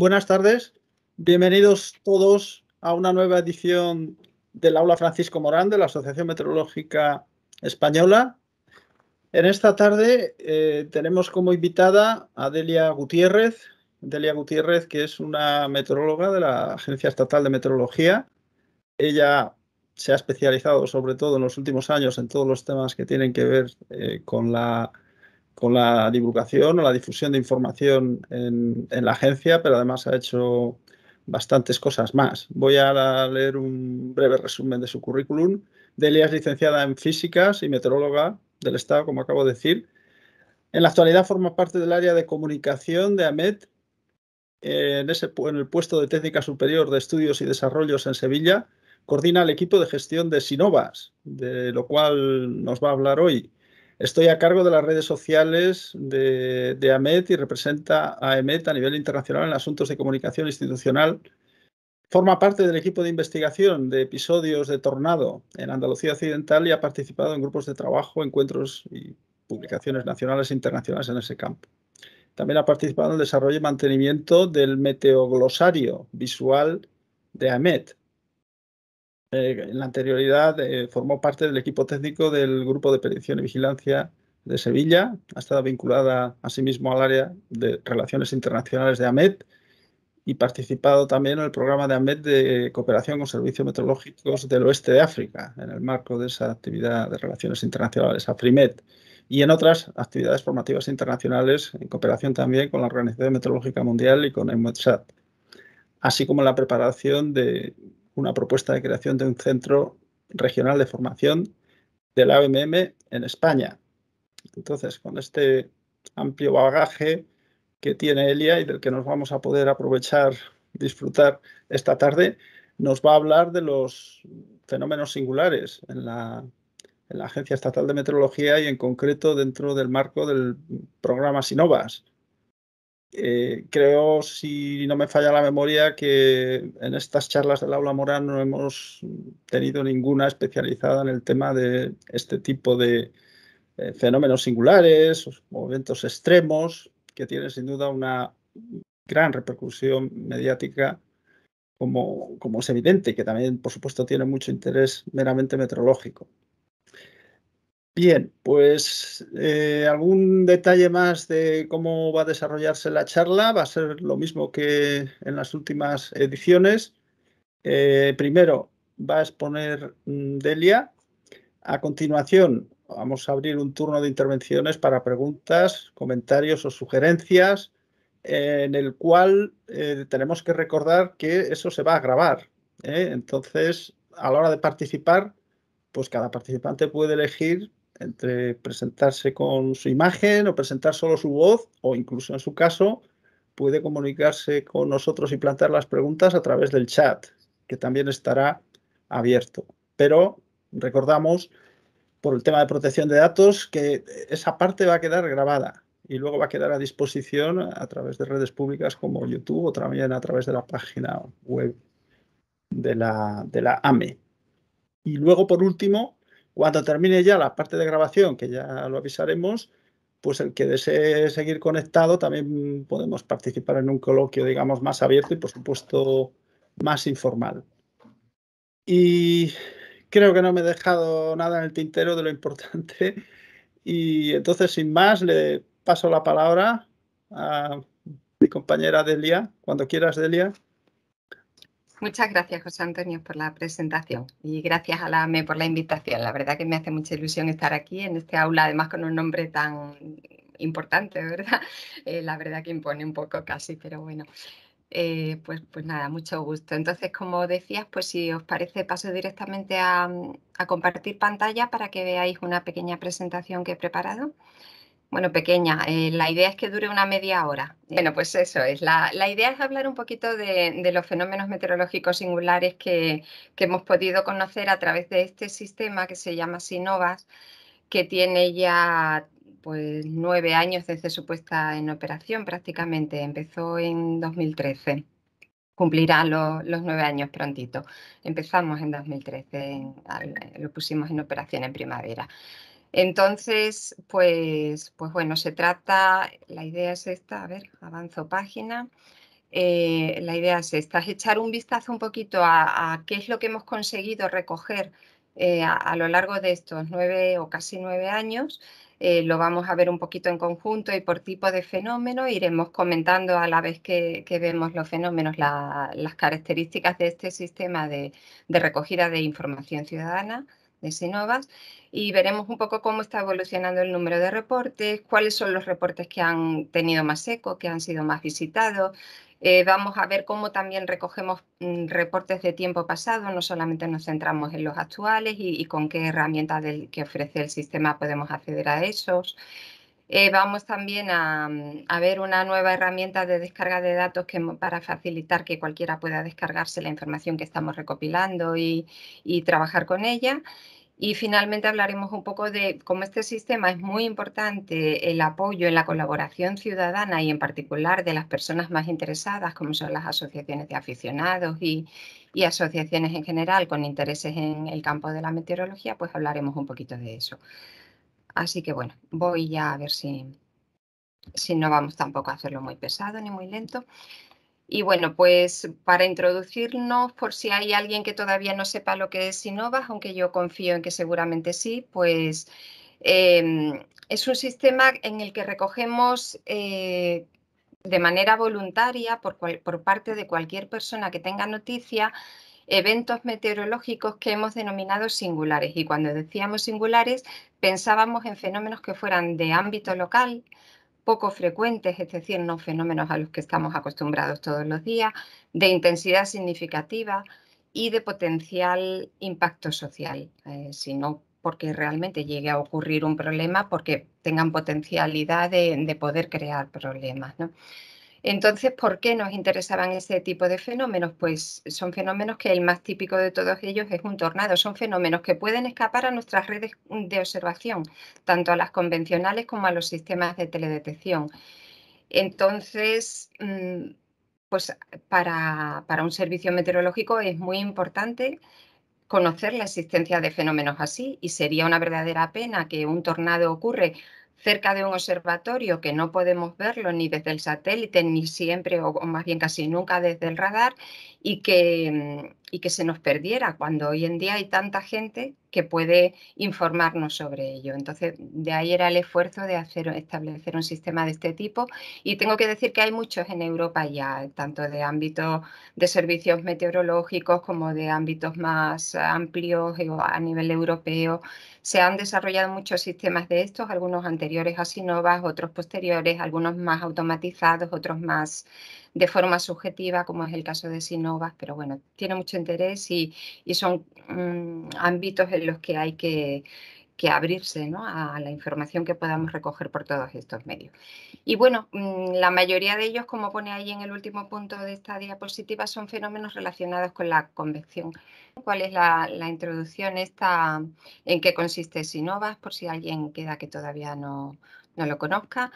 Buenas tardes, bienvenidos todos a una nueva edición del aula Francisco Morán de la Asociación Meteorológica Española. En esta tarde eh, tenemos como invitada a Delia Gutiérrez, Delia Gutiérrez, que es una meteoróloga de la Agencia Estatal de Meteorología. Ella se ha especializado sobre todo en los últimos años en todos los temas que tienen que ver eh, con la con la divulgación o la difusión de información en, la agencia, pero además ha hecho bastantes cosas más. Voy a leer un breve resumen de su currículum. Delia es licenciada en físicas y meteoróloga del Estado, como acabo de decir. En la actualidad forma parte del área de comunicación de AMET en, ese, en el puesto de técnica superior de estudios y desarrollos en Sevilla. Coordina el equipo de gestión de Sinovas, de lo cual nos va a hablar hoy. Estoy a cargo de las redes sociales de, AMET y representa a AMET a nivel internacional en asuntos de comunicación institucional. Forma parte del equipo de investigación de episodios de tornado en Andalucía Occidental y ha participado en grupos de trabajo, encuentros y publicaciones nacionales e internacionales en ese campo. También ha participado en el desarrollo y mantenimiento del meteoglosario visual de AMET, eh, en la anterioridad eh, formó parte del equipo técnico del Grupo de Prevención y Vigilancia de Sevilla. Ha estado vinculada asimismo al área de Relaciones Internacionales de AMET y participado también en el programa de AMET de cooperación con servicios meteorológicos del oeste de África, en el marco de esa actividad de Relaciones Internacionales, AFRIMET, y en otras actividades formativas internacionales en cooperación también con la Organización Meteorológica Mundial y con EUMETSAT así como en la preparación de una propuesta de creación de un centro regional de formación del AMM en España. Entonces, con este amplio bagaje que tiene Elia y del que nos vamos a poder aprovechar, disfrutar esta tarde, nos va a hablar de los fenómenos singulares en la, en la Agencia Estatal de Meteorología y en concreto dentro del marco del programa Sinovas, eh, creo, si no me falla la memoria, que en estas charlas del aula moral no hemos tenido ninguna especializada en el tema de este tipo de eh, fenómenos singulares movimientos extremos, que tienen sin duda una gran repercusión mediática, como, como es evidente, que también, por supuesto, tiene mucho interés meramente meteorológico. Bien, pues eh, algún detalle más de cómo va a desarrollarse la charla. Va a ser lo mismo que en las últimas ediciones. Eh, primero va a exponer mm, Delia. A continuación vamos a abrir un turno de intervenciones para preguntas, comentarios o sugerencias, en el cual eh, tenemos que recordar que eso se va a grabar. Entonces, a la hora de participar, pues cada participante puede elegir entre presentarse con su imagen o presentar solo su voz o incluso en su caso puede comunicarse con nosotros y plantear las preguntas a través del chat, que también estará abierto. Pero recordamos, por el tema de protección de datos, que esa parte va a quedar grabada y luego va a quedar a disposición a través de redes públicas como YouTube o también a través de la página web de la, de la AME. Y luego, por último, cuando termine ya la parte de grabación, que ya lo avisaremos, pues el que desee seguir conectado también podemos participar en un coloquio, digamos, más abierto y, por supuesto, más informal. Y creo que no me he dejado nada en el tintero de lo importante. Y entonces, sin más, le paso la palabra a mi compañera Delia. Cuando quieras, Delia. Muchas gracias, José Antonio, por la presentación y gracias a la AME por la invitación. La verdad que me hace mucha ilusión estar aquí en este aula, además con un nombre tan importante, ¿verdad? Eh, la verdad que impone un poco casi, pero bueno. Eh, pues, pues nada, mucho gusto. Entonces, como decías, pues si os parece, paso directamente a compartir pantalla para que veáis una pequeña presentación que he preparado. Bueno, pequeña, eh, la idea es que dure una media hora. Eh. Bueno, pues eso es. La, idea es hablar un poquito de, los fenómenos meteorológicos singulares que, hemos podido conocer a través de este sistema que se llama Sinovas, que tiene ya pues, nueve años desde su puesta en operación prácticamente. Empezó en 2013. Cumplirá los nueve años prontito. Empezamos en 2013, lo pusimos en operación en primavera. Entonces, pues, pues bueno, se trata, la idea es esta, a ver, avanzo página. Eh, la idea es esta, es echar un vistazo un poquito a, qué es lo que hemos conseguido recoger eh, a, lo largo de estos nueve o casi nueve años. Eh, lo vamos a ver un poquito en conjunto y por tipo de fenómeno. Iremos comentando a la vez que, vemos los fenómenos las características de este sistema de recogida de información ciudadana de Sinovas y veremos un poco cómo está evolucionando el número de reportes, cuáles son los reportes que han tenido más eco, que han sido más visitados. Eh, vamos a ver cómo también recogemos mm, reportes de tiempo pasado, no solamente nos centramos en los actuales y, con qué herramientas que ofrece el sistema podemos acceder a esos. Eh, vamos también mm, a, ver una nueva herramienta de descarga de datos para facilitar que cualquiera pueda descargarse la información que estamos recopilando y, trabajar con ella. Y finalmente hablaremos un poco de cómo este sistema es muy importante, el apoyo en la colaboración ciudadana y en particular de las personas más interesadas, como son las asociaciones de aficionados y asociaciones en general con intereses en el campo de la meteorología, pues hablaremos un poquito de eso. Así que bueno, voy ya a ver si, si no vamos tampoco a hacerlo muy pesado ni muy lento. Y bueno, pues para introducirnos, por si hay alguien que todavía no sepa lo que es Innova, aunque yo confío en que seguramente sí, pues em, es un sistema en el que recogemos eh, de manera voluntaria por parte de cualquier persona que tenga noticia eventos meteorológicos que hemos denominado singulares. Y cuando decíamos singulares, pensábamos en fenómenos que fueran de ámbito local, poco frecuentes, es decir, no fenómenos a los que estamos acostumbrados todos los días, de intensidad significativa y de potencial impacto social, eh, sino porque realmente llegue a ocurrir un problema, porque tengan potencialidad de, poder crear problemas. ¿no? Entonces, ¿por qué nos interesaban ese tipo de fenómenos? Pues son fenómenos que el más típico de todos ellos es un tornado. Son fenómenos que pueden escapar a nuestras redes de observación, tanto a las convencionales como a los sistemas de teledetección. Entonces, mm, pues para, para un servicio meteorológico es muy importante conocer la existencia de fenómenos así y sería una verdadera pena que un tornado ocurre cerca de un observatorio que no podemos verlo ni desde el satélite, ni siempre, o, más bien casi nunca desde el radar, y que, mm, y que se nos perdiera cuando hoy en día hay tanta gente que puede informarnos sobre ello. Entonces, de ahí era el esfuerzo de hacer, establecer un sistema de este tipo y tengo que decir que hay muchos en Europa ya, tanto de ámbitos de servicios meteorológicos como de ámbitos más amplios eh, a nivel europeo. Se han desarrollado muchos sistemas de estos, algunos anteriores a Sinovas, otros posteriores, algunos más automatizados, otros más de forma subjetiva, como es el caso de Sinovas, pero bueno, tiene mucho interés y, son mm, ámbitos en los que hay que, abrirse a la información que podamos recoger por todos estos medios. Y bueno, mm, la mayoría de ellos, como pone ahí en el último punto de esta diapositiva, son fenómenos relacionados con la convección. ¿Cuál es la, introducción esta? ¿En qué consiste Sinovas? Por si alguien queda que todavía no, no lo conozca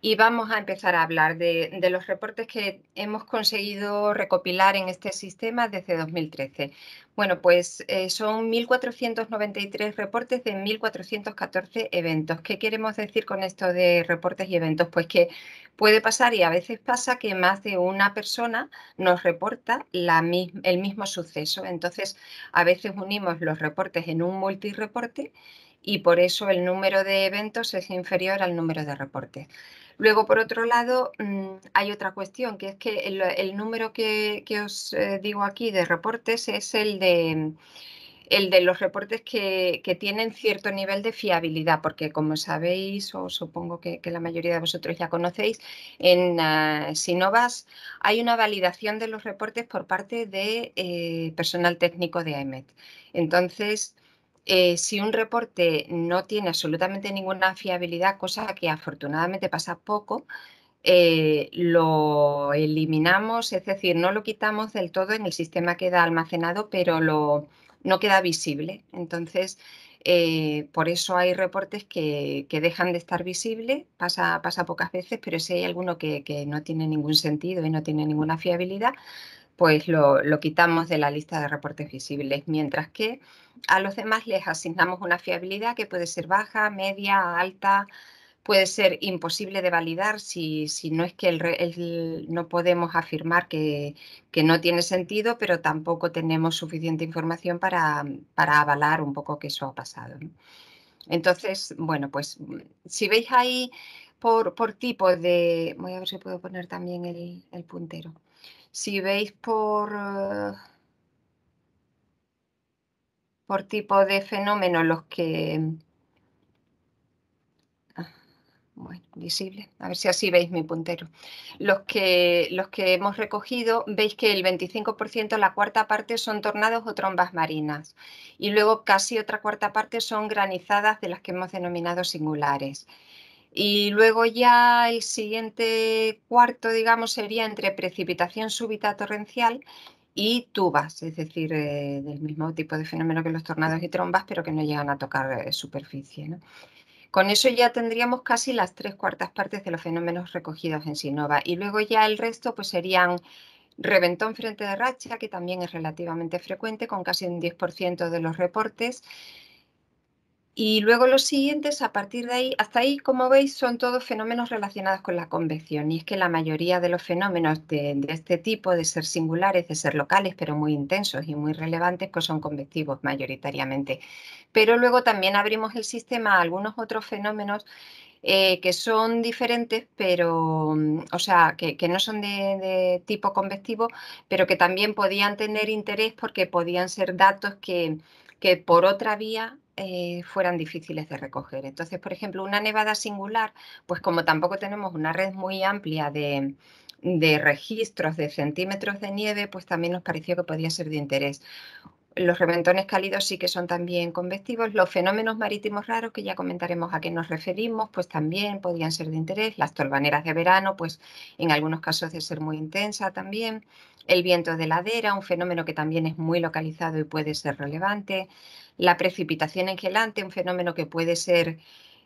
y vamos a empezar a hablar de, los reportes que hemos conseguido recopilar en este sistema desde 2013. Bueno, pues eh, son 1.493 reportes de 1.414 eventos. ¿Qué queremos decir con esto de reportes y eventos? Pues que puede pasar y a veces pasa que más de una persona nos reporta el mismo suceso. Entonces, a veces unimos los reportes en un multireporte y por eso el número de eventos es inferior al número de reportes. Luego, por otro lado, mm, hay otra cuestión, que es que el, número que, os eh, digo aquí de reportes es el de el de los reportes que, tienen cierto nivel de fiabilidad, porque como sabéis, o supongo que, la mayoría de vosotros ya conocéis, en ah, Sinovas hay una validación de los reportes por parte de eh, personal técnico de AEMET. Entonces, eh, si un reporte no tiene absolutamente ninguna fiabilidad, cosa que afortunadamente pasa poco, eh, lo eliminamos, es decir, no lo quitamos del todo en el sistema queda almacenado, pero no queda visible. Entonces, eh, por eso hay reportes que, dejan de estar visibles, pasa, pocas veces, pero si hay alguno que no tiene ningún sentido y no tiene ninguna fiabilidad, pues lo, quitamos de la lista de reportes visibles, mientras que a los demás les asignamos una fiabilidad que puede ser baja, media, alta, puede ser imposible de validar si, no es que no podemos afirmar que, no tiene sentido, pero tampoco tenemos suficiente información para, avalar un poco que eso ha pasado. Entonces, bueno, pues si veis ahí por, tipo de... Voy a ver si puedo poner también el puntero. Si veis por, eh, por tipo de fenómeno los que... Ah, bueno, visible. A ver si así veis mi puntero. Los que, los que hemos recogido, veis que el 25%, la cuarta parte, son tornados o trombas marinas. Y luego casi otra cuarta parte son granizadas de las que hemos denominado singulares. Y luego ya el siguiente cuarto, digamos, sería entre precipitación súbita torrencial y tubas, es decir, eh, del mismo tipo de fenómeno que los tornados y trombas, pero que no llegan a tocar eh, superficie. Con eso ya tendríamos casi las tres cuartas partes de los fenómenos recogidos en Sinova. Y luego ya el resto pues serían reventón frente de racha, que también es relativamente frecuente, con casi un 10% de los reportes. Y luego los siguientes, a partir de ahí, hasta ahí, como veis, son todos fenómenos relacionados con la convección. Y es que la mayoría de los fenómenos de, este tipo, de ser singulares, de ser locales, pero muy intensos y muy relevantes, pues son convectivos mayoritariamente. Pero luego también abrimos el sistema a algunos otros fenómenos eh, que son diferentes, pero, mm, o sea, que, no son de, tipo convectivo, pero que también podían tener interés porque podían ser datos que, que por otra vía eh, fueran difíciles de recoger. Entonces, por ejemplo, una nevada singular, pues como tampoco tenemos una red muy amplia de, registros de centímetros de nieve, pues también nos pareció que podía ser de interés los reventones cálidos sí que son también convectivos. Los fenómenos marítimos raros, que ya comentaremos a qué nos referimos, pues también podían ser de interés. Las torbaneras de verano, pues en algunos casos de ser muy intensa también. El viento de ladera, un fenómeno que también es muy localizado y puede ser relevante la precipitación engelante, un fenómeno que puede ser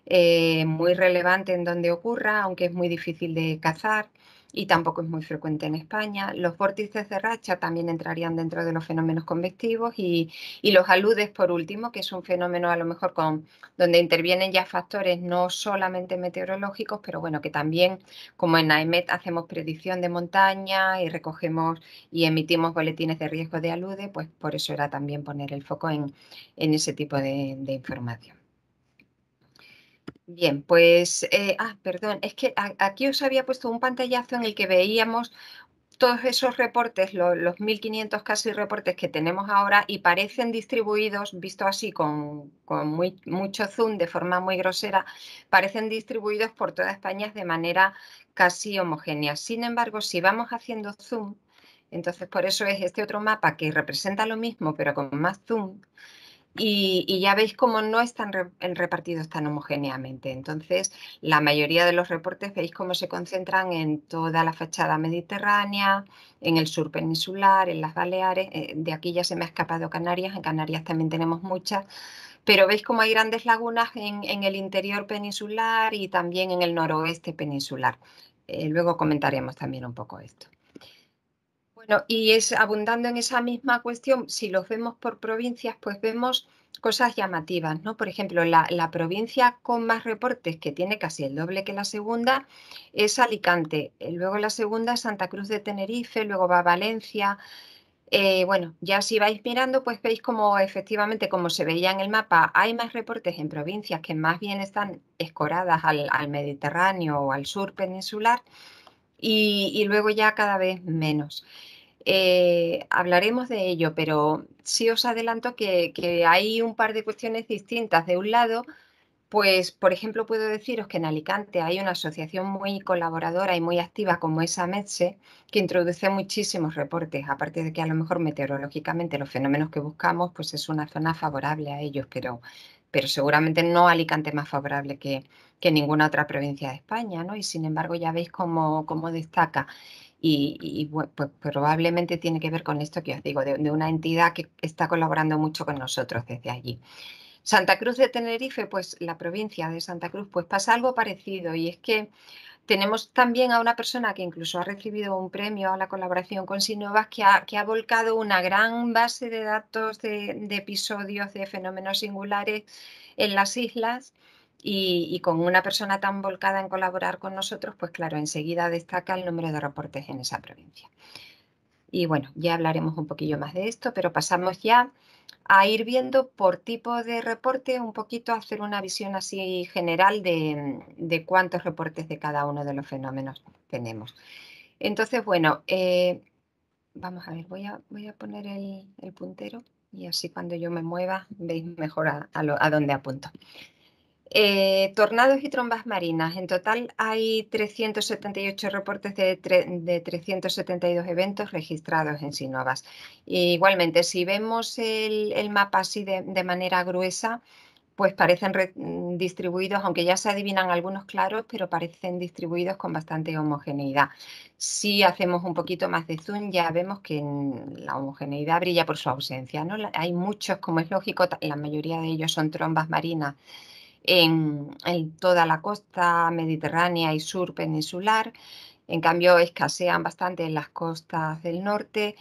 eh, muy relevante en donde ocurra, aunque es muy difícil de cazar y tampoco es muy frecuente en España. Los vórtices de racha también entrarían dentro de los fenómenos convectivos y, y los aludes, por último, que es un fenómeno a lo mejor con, donde intervienen ya factores no solamente meteorológicos, pero bueno, que también, como en AEMET, hacemos predicción de montaña y recogemos y emitimos boletines de riesgo de alude, pues por eso era también poner el foco en, ese tipo de información. Bien, pues, eh, ah, perdón, es que aquí os había puesto un pantallazo en el que veíamos todos esos reportes, los 1.500 casi reportes que tenemos ahora y parecen distribuidos, visto así con, con mucho zoom, de forma muy grosera, parecen distribuidos por toda España de manera casi homogénea. Sin embargo, si vamos haciendo zoom, entonces por eso es este otro mapa que representa lo mismo, pero con más zoom, y, ya veis cómo no están repartidos tan homogéneamente. Entonces, la mayoría de los reportes veis cómo se concentran en toda la fachada mediterránea, en el sur peninsular, en las Baleares. Eh, de aquí ya se me ha escapado Canarias, en Canarias también tenemos muchas. Pero veis cómo hay grandes lagunas en, el interior peninsular y también en el noroeste peninsular. Eh, luego comentaremos también un poco esto. Bueno, y es abundando en esa misma cuestión, si los vemos por provincias, pues vemos cosas llamativas, ¿no? Por ejemplo, la, provincia con más reportes, que tiene casi el doble que la segunda, es Alicante. Eh, luego la segunda es Santa Cruz de Tenerife, luego va Valencia. Eh, bueno, ya si vais mirando, pues veis como efectivamente, como se veía en el mapa, hay más reportes en provincias que más bien están escoradas al, Mediterráneo o al sur peninsular y luego ya cada vez menos. Eh, hablaremos de ello, pero sí os adelanto que, hay un par de cuestiones distintas. De un lado, pues, por ejemplo, puedo deciros que en Alicante hay una asociación muy colaboradora y muy activa como es AMETSE, que introduce muchísimos reportes, aparte de que a lo mejor meteorológicamente los fenómenos que buscamos, pues es una zona favorable a ellos, pero, pero seguramente no Alicante más favorable que, que ninguna otra provincia de España, ¿no? Y sin embargo ya veis cómo, cómo destaca y, pues, probablemente tiene que ver con esto que os digo, de, una entidad que está colaborando mucho con nosotros desde allí. Santa Cruz de Tenerife, pues la provincia de Santa Cruz, pues pasa algo parecido y es que tenemos también a una persona que incluso ha recibido un premio a la colaboración con Sinovas que ha, volcado una gran base de datos de episodios de fenómenos singulares en las islas y, con una persona tan volcada en colaborar con nosotros, pues claro, enseguida destaca el número de reportes en esa provincia. Y bueno, ya hablaremos un poquillo más de esto, pero pasamos ya a ir viendo por tipo de reporte, un poquito hacer una visión así general de, cuántos reportes de cada uno de los fenómenos tenemos. Entonces, bueno, eh, vamos a ver, voy a, voy a poner el, puntero y así cuando yo me mueva veis mejor a, a dónde apunto. Eh, tornados y trombas marinas. En total hay 378 reportes de, 372 eventos registrados en Sinovas. igualmente, si vemos el, mapa así de, manera gruesa, pues parecen mm, distribuidos, aunque ya se adivinan algunos claros, pero parecen distribuidos con bastante homogeneidad. Si hacemos un poquito más de zoom, ya vemos que la homogeneidad brilla por su ausencia. hay muchos, como es lógico, la mayoría de ellos son trombas marinas en, toda la costa mediterránea y sur peninsular. En cambio, escasean bastante en las costas del norte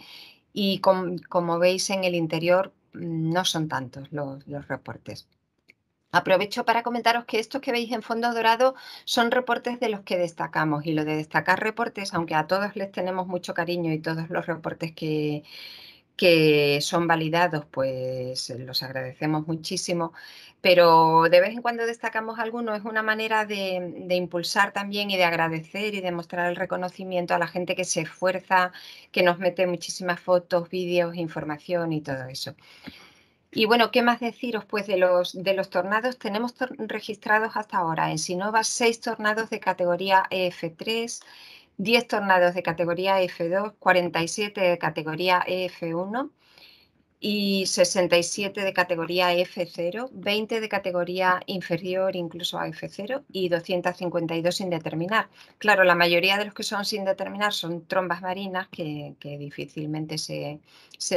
y como veis en el interior mm, no son tantos los reportes. Aprovecho para comentaros que estos que veis en fondo dorado son reportes de los que destacamos y lo de destacar reportes, aunque a todos les tenemos mucho cariño y todos los reportes que, que son validados, pues eh, los agradecemos muchísimo, pero de vez en cuando destacamos algunos, es una manera de, impulsar también y de agradecer y de mostrar el reconocimiento a la gente que se esfuerza, que nos mete muchísimas fotos, vídeos, información y todo eso. Y bueno, ¿qué más deciros? Pues de los, de los tornados tenemos registrados hasta ahora en Sinova seis tornados de categoría EF3, 10 tornados de categoría F2, 47 de categoría F1 y 67 de categoría F0, 20 de categoría inferior incluso a F0 y 252 sin determinar. Claro, la mayoría de los que son sin determinar son trombas marinas que, difícilmente se,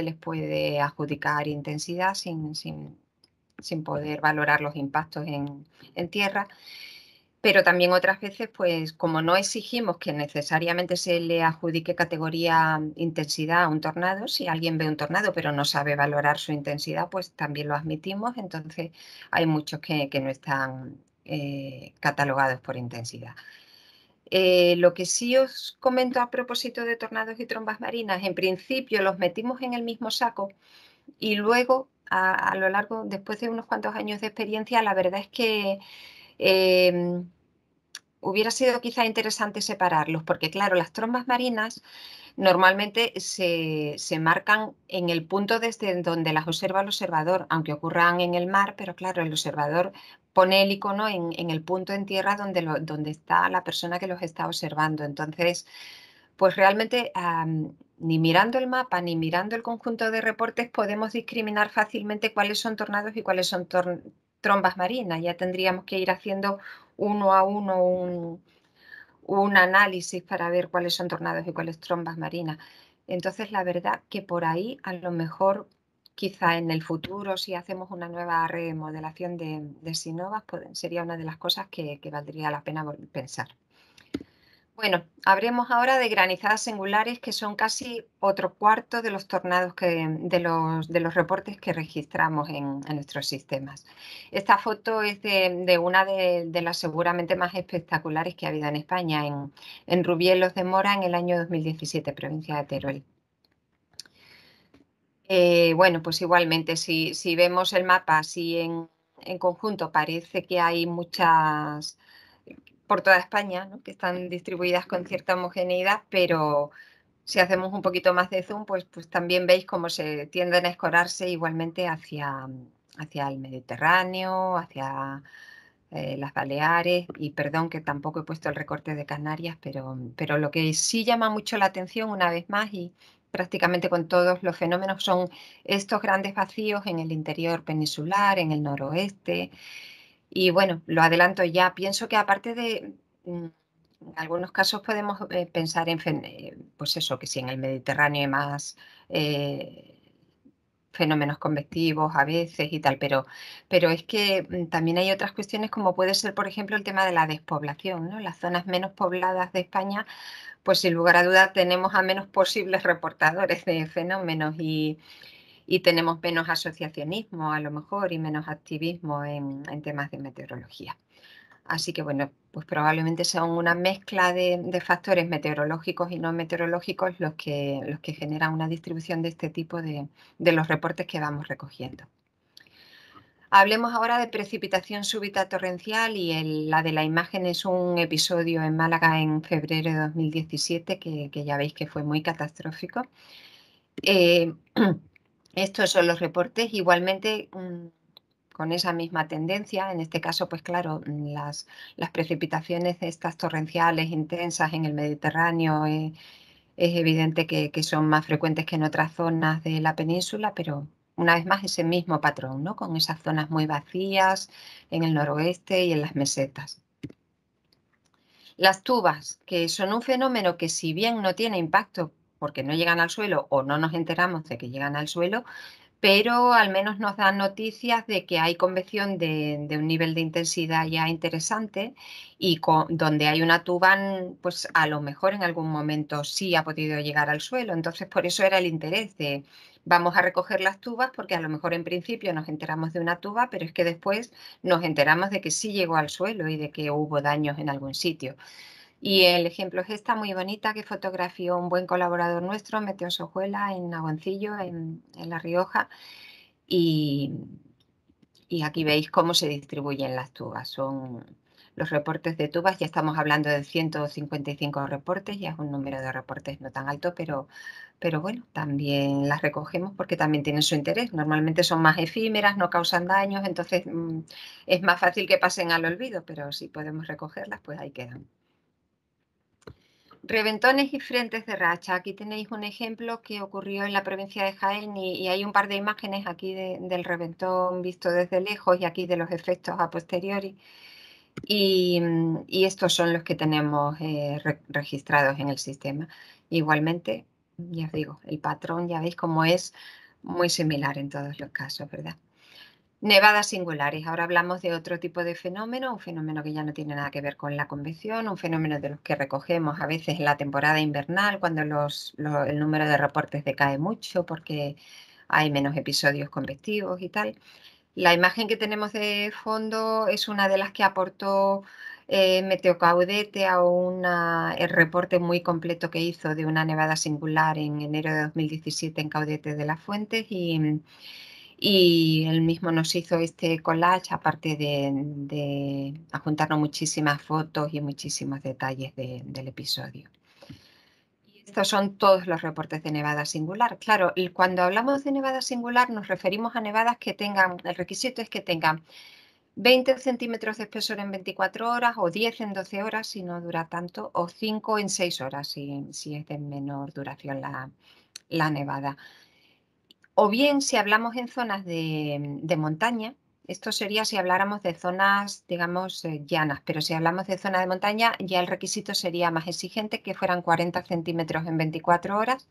les puede adjudicar intensidad sin, poder valorar los impactos en, en tierra pero también otras veces, pues como no exigimos que necesariamente se le adjudique categoría mm, intensidad a un tornado, si alguien ve un tornado pero no sabe valorar su intensidad, pues también lo admitimos, entonces hay muchos que, no están eh, catalogados por intensidad. Eh, lo que sí os comento a propósito de tornados y trombas marinas, en principio los metimos en el mismo saco y luego, a, lo largo, después de unos cuantos años de experiencia, la verdad es que em, hubiera sido quizá interesante separarlos, porque claro, las trombas marinas normalmente se, marcan en el punto desde donde las observa el observador, aunque ocurran en el mar, pero claro, el observador pone el icono en, el punto en tierra donde, donde está la persona que los está observando. Entonces, pues realmente ni mirando el mapa ni mirando el conjunto de reportes podemos discriminar fácilmente cuáles son tornados y cuáles son trombas marinas. Ya tendríamos que ir haciendo uno a uno un, un análisis para ver cuáles son tornados y cuáles trombas marinas. Entonces, la verdad que por ahí, a lo mejor, quizá en el futuro, si hacemos una nueva remodelación de, de Sinovas, pues, sería una de las cosas que, que valdría la pena pensar. Bueno, hablemos ahora de granizadas singulares, que son casi otro cuarto de los tornados que, de, los, de los reportes que registramos en, nuestros sistemas. Esta foto es de, una de, las seguramente más espectaculares que ha habido en España, en, Rubielos de Mora, en el año 2017, provincia de Teruel. Eh, bueno, pues igualmente, si, si, vemos el mapa así en, en conjunto, parece que hay muchas por toda España, que están distribuidas con cierta homogeneidad, pero si hacemos un poquito más de zoom, pues, pues también veis cómo se tienden a escorarse igualmente hacia, mm, hacia el Mediterráneo, hacia eh, las Baleares, y perdón que tampoco he puesto el recorte de Canarias, pero, mm, pero lo que sí llama mucho la atención una vez más y prácticamente con todos los fenómenos son estos grandes vacíos en el interior peninsular, en el noroeste, y bueno, lo adelanto ya. Pienso que aparte de, mm, algunos casos podemos eh, pensar en, eh, pues eso, que si en el Mediterráneo hay más eh, fenómenos convectivos a veces y tal, pero, pero es que mm, también hay otras cuestiones como puede ser, por ejemplo, el tema de la despoblación, ¿no? Las zonas menos pobladas de España, pues sin lugar a dudas tenemos a menos posibles reportadores de fenómenos y, y tenemos menos asociacionismo a lo mejor y menos activismo en, temas de meteorología. Así que bueno, pues probablemente son una mezcla de, factores meteorológicos y no meteorológicos los que, los que generan una distribución de este tipo de, los reportes que vamos recogiendo. Hablemos ahora de precipitación súbita torrencial y la de la imagen es un episodio en Málaga en febrero de 2017 que, ya veis que fue muy catastrófico. Eh, Estos son los reportes. Igualmente, mm, con esa misma tendencia, en este caso, pues claro, mm, las, precipitaciones estas torrenciales intensas en el Mediterráneo eh, es evidente que, son más frecuentes que en otras zonas de la península, pero una vez más ese mismo patrón, ¿no? Con esas zonas muy vacías en el noroeste y en las mesetas. Las tubas, que son un fenómeno que si bien no tiene impacto porque no llegan al suelo o no nos enteramos de que llegan al suelo, pero al menos nos dan noticias de que hay convección de, un nivel de intensidad ya interesante y donde hay una tuba, pues a lo mejor en algún momento sí ha podido llegar al suelo. Entonces, por eso era el interés de vamos a recoger las tubas porque a lo mejor en principio nos enteramos de una tuba, pero es que después nos enteramos de que sí llegó al suelo y de que hubo daños en algún sitio. Y el ejemplo es esta muy bonita que fotografió un buen colaborador nuestro, Meteo Sojuela, en aguancillo en, La Rioja. Y, aquí veis cómo se distribuyen las tubas. Son los reportes de tubas, ya estamos hablando de 155 reportes, ya es un número de reportes no tan alto, pero, pero bueno, también las recogemos porque también tienen su interés. Normalmente son más efímeras, no causan daños, entonces mm, es más fácil que pasen al olvido, pero si podemos recogerlas, pues ahí quedan. Reventones y frentes de racha. Aquí tenéis un ejemplo que ocurrió en la provincia de Jaén y, hay un par de imágenes aquí del reventón visto desde lejos y aquí de los efectos a posteriori. Y, mm, estos son los que tenemos eh, registrados en el sistema. Igualmente, ya os digo, el patrón ya veis cómo es muy similar en todos los casos, ¿verdad? Nevadas singulares. Ahora hablamos de otro tipo de fenómeno, un fenómeno que ya no tiene nada que ver con la convección, un fenómeno de los que recogemos a veces en la temporada invernal, cuando el número de reportes decae mucho porque hay menos episodios convectivos y tal. La imagen que tenemos de fondo es una de las que aportó eh, Meteo Caudete a un reporte muy completo que hizo de una nevada singular en enero de 2017 en Caudete de las Fuentes y y él mismo nos hizo este collage, aparte de, de muchísimas fotos y muchísimos detalles del episodio. Y estos son todos los reportes de nevada singular. Claro, cuando hablamos de nevada singular nos referimos a nevadas que tengan, el requisito es que tengan 20 centímetros de espesor en 24 horas o 10 en 12 horas si no dura tanto o 5 en 6 horas si, es de menor duración la nevada. O bien si hablamos en zonas de, montaña, esto sería si habláramos de zonas, digamos, eh, llanas, pero si hablamos de zona de montaña, ya el requisito sería más exigente, que fueran 40 centímetros en 24 horas.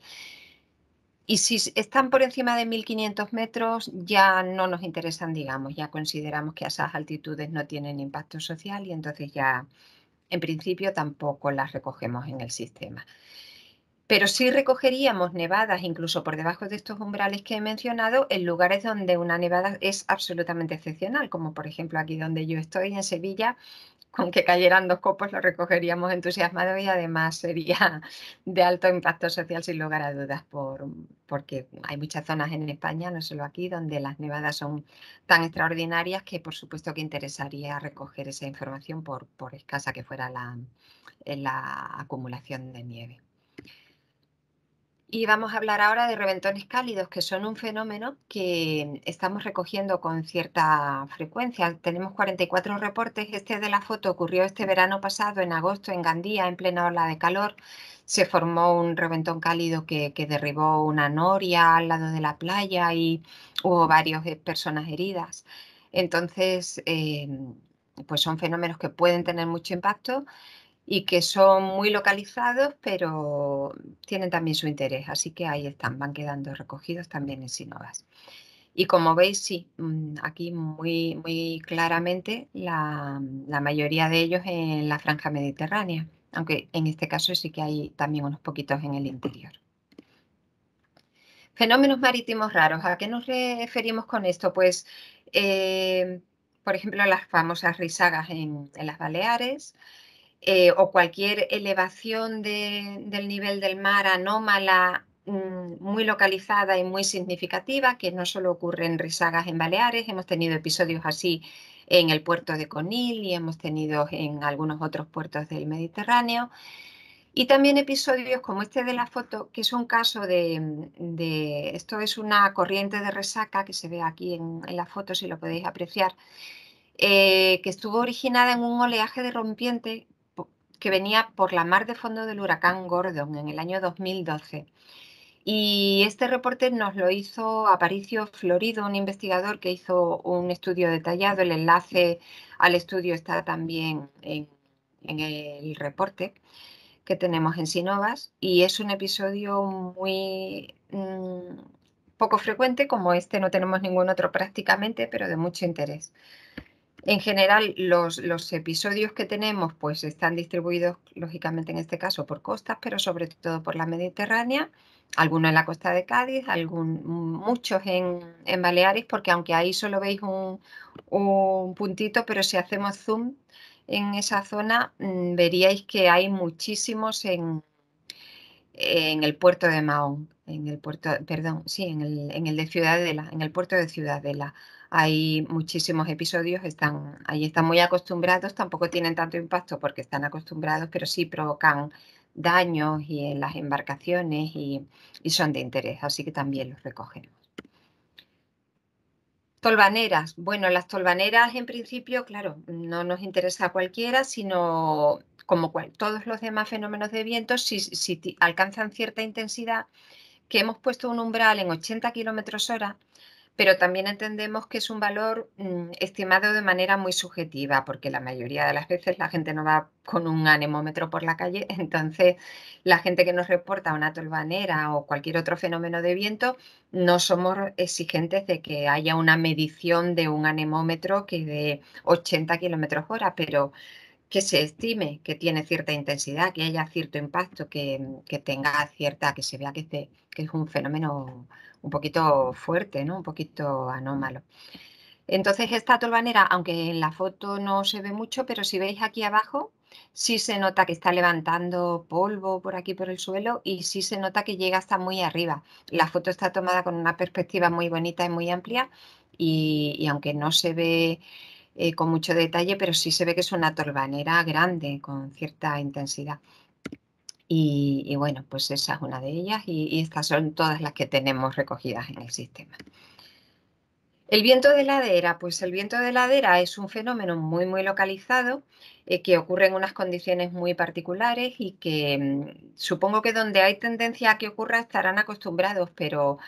Y si están por encima de 1500 metros, ya no nos interesan, digamos, ya consideramos que a esas altitudes no tienen impacto social y entonces ya, en principio, tampoco las recogemos en el sistema. Pero sí recogeríamos nevadas, incluso por debajo de estos umbrales que he mencionado, en lugares donde una nevada es absolutamente excepcional, como por ejemplo aquí donde yo estoy, en Sevilla, con que cayeran dos copos lo recogeríamos entusiasmado y además sería de alto impacto social sin lugar a dudas, porque hay muchas zonas en España, no solo aquí, donde las nevadas son tan extraordinarias que por supuesto que interesaría recoger esa información por, escasa que fuera la acumulación de nieve. Y vamos a hablar ahora de reventones cálidos, que son un fenómeno que estamos recogiendo con cierta frecuencia. Tenemos 44 reportes. Este de la foto ocurrió este verano pasado, en agosto, en Gandía, en plena ola de calor. Se formó un reventón cálido que, derribó una noria al lado de la playa y hubo varias eh, personas heridas. Entonces, eh, pues son fenómenos que pueden tener mucho impacto y que son muy localizados, pero tienen también su interés. Así que ahí están, van quedando recogidos también en Sinovas. Y como veis, sí, mm, aquí muy, muy claramente la, mayoría de ellos en la franja mediterránea, aunque en este caso sí que hay también unos poquitos en el interior. Fenómenos marítimos raros. ¿A qué nos referimos con esto? Pues, eh, por ejemplo, las famosas risagas en las Baleares, eh, o cualquier elevación del nivel del mar anómala mm, muy localizada y muy significativa, que no solo ocurre en risagas en Baleares, hemos tenido episodios así en el puerto de Conil y hemos tenido en algunos otros puertos del Mediterráneo. Y también episodios como este de la foto, que es un caso de, mm, esto es una corriente de resaca que se ve aquí en, la foto, si lo podéis apreciar, eh, que estuvo originada en un oleaje de rompiente que venía por la mar de fondo del huracán Gordon en el año 2012. Y este reporte nos lo hizo Aparicio Florido, un investigador que hizo un estudio detallado. El enlace al estudio está también en, el reporte que tenemos en Sinovas y es un episodio muy mm, poco frecuente, como este no tenemos ningún otro prácticamente, pero de mucho interés. En general, los, episodios que tenemos pues están distribuidos, lógicamente en este caso, por costas, pero sobre todo por la Mediterránea, algunos en la costa de Cádiz, algún, muchos en, Baleares, porque aunque ahí solo veis un, puntito, pero si hacemos zoom en esa zona, mm, veríais que hay muchísimos en, en el puerto de Mahón, en el puerto, perdón, sí, en el, en el de Ciudadela, en el puerto de Ciudadela hay muchísimos episodios, están, ahí están muy acostumbrados, tampoco tienen tanto impacto porque están acostumbrados, pero sí provocan daños y en las embarcaciones y, son de interés, así que también los recogemos. Tolvaneras. Bueno, las tolvaneras en principio, claro, no nos interesa a cualquiera, sino como todos los demás fenómenos de viento, si, si alcanzan cierta intensidad, que hemos puesto un umbral en 80 kilómetros hora, pero también entendemos que es un valor mm, estimado de manera muy subjetiva, porque la mayoría de las veces la gente no va con un anemómetro por la calle, entonces la gente que nos reporta una tolvanera o cualquier otro fenómeno de viento, no somos exigentes de que haya una medición de un anemómetro que de 80 kilómetros hora, pero que se estime que tiene cierta intensidad, que haya cierto impacto, que, mm, tenga cierta, que se vea que, es un fenómeno un poquito fuerte, ¿no? un poquito anómalo. Entonces esta tolvanera, aunque en la foto no se ve mucho, pero si veis aquí abajo, sí se nota que está levantando polvo por aquí por el suelo y sí se nota que llega hasta muy arriba. La foto está tomada con una perspectiva muy bonita y muy amplia y, y aunque no se ve eh, con mucho detalle, pero sí se ve que es una torbanera grande, con cierta intensidad. Y, bueno, pues esa es una de ellas y, estas son todas las que tenemos recogidas en el sistema. El viento de ladera, pues el viento de ladera es un fenómeno muy, muy localizado eh, que ocurre en unas condiciones muy particulares y que mm, supongo que donde hay tendencia a que ocurra estarán acostumbrados, pero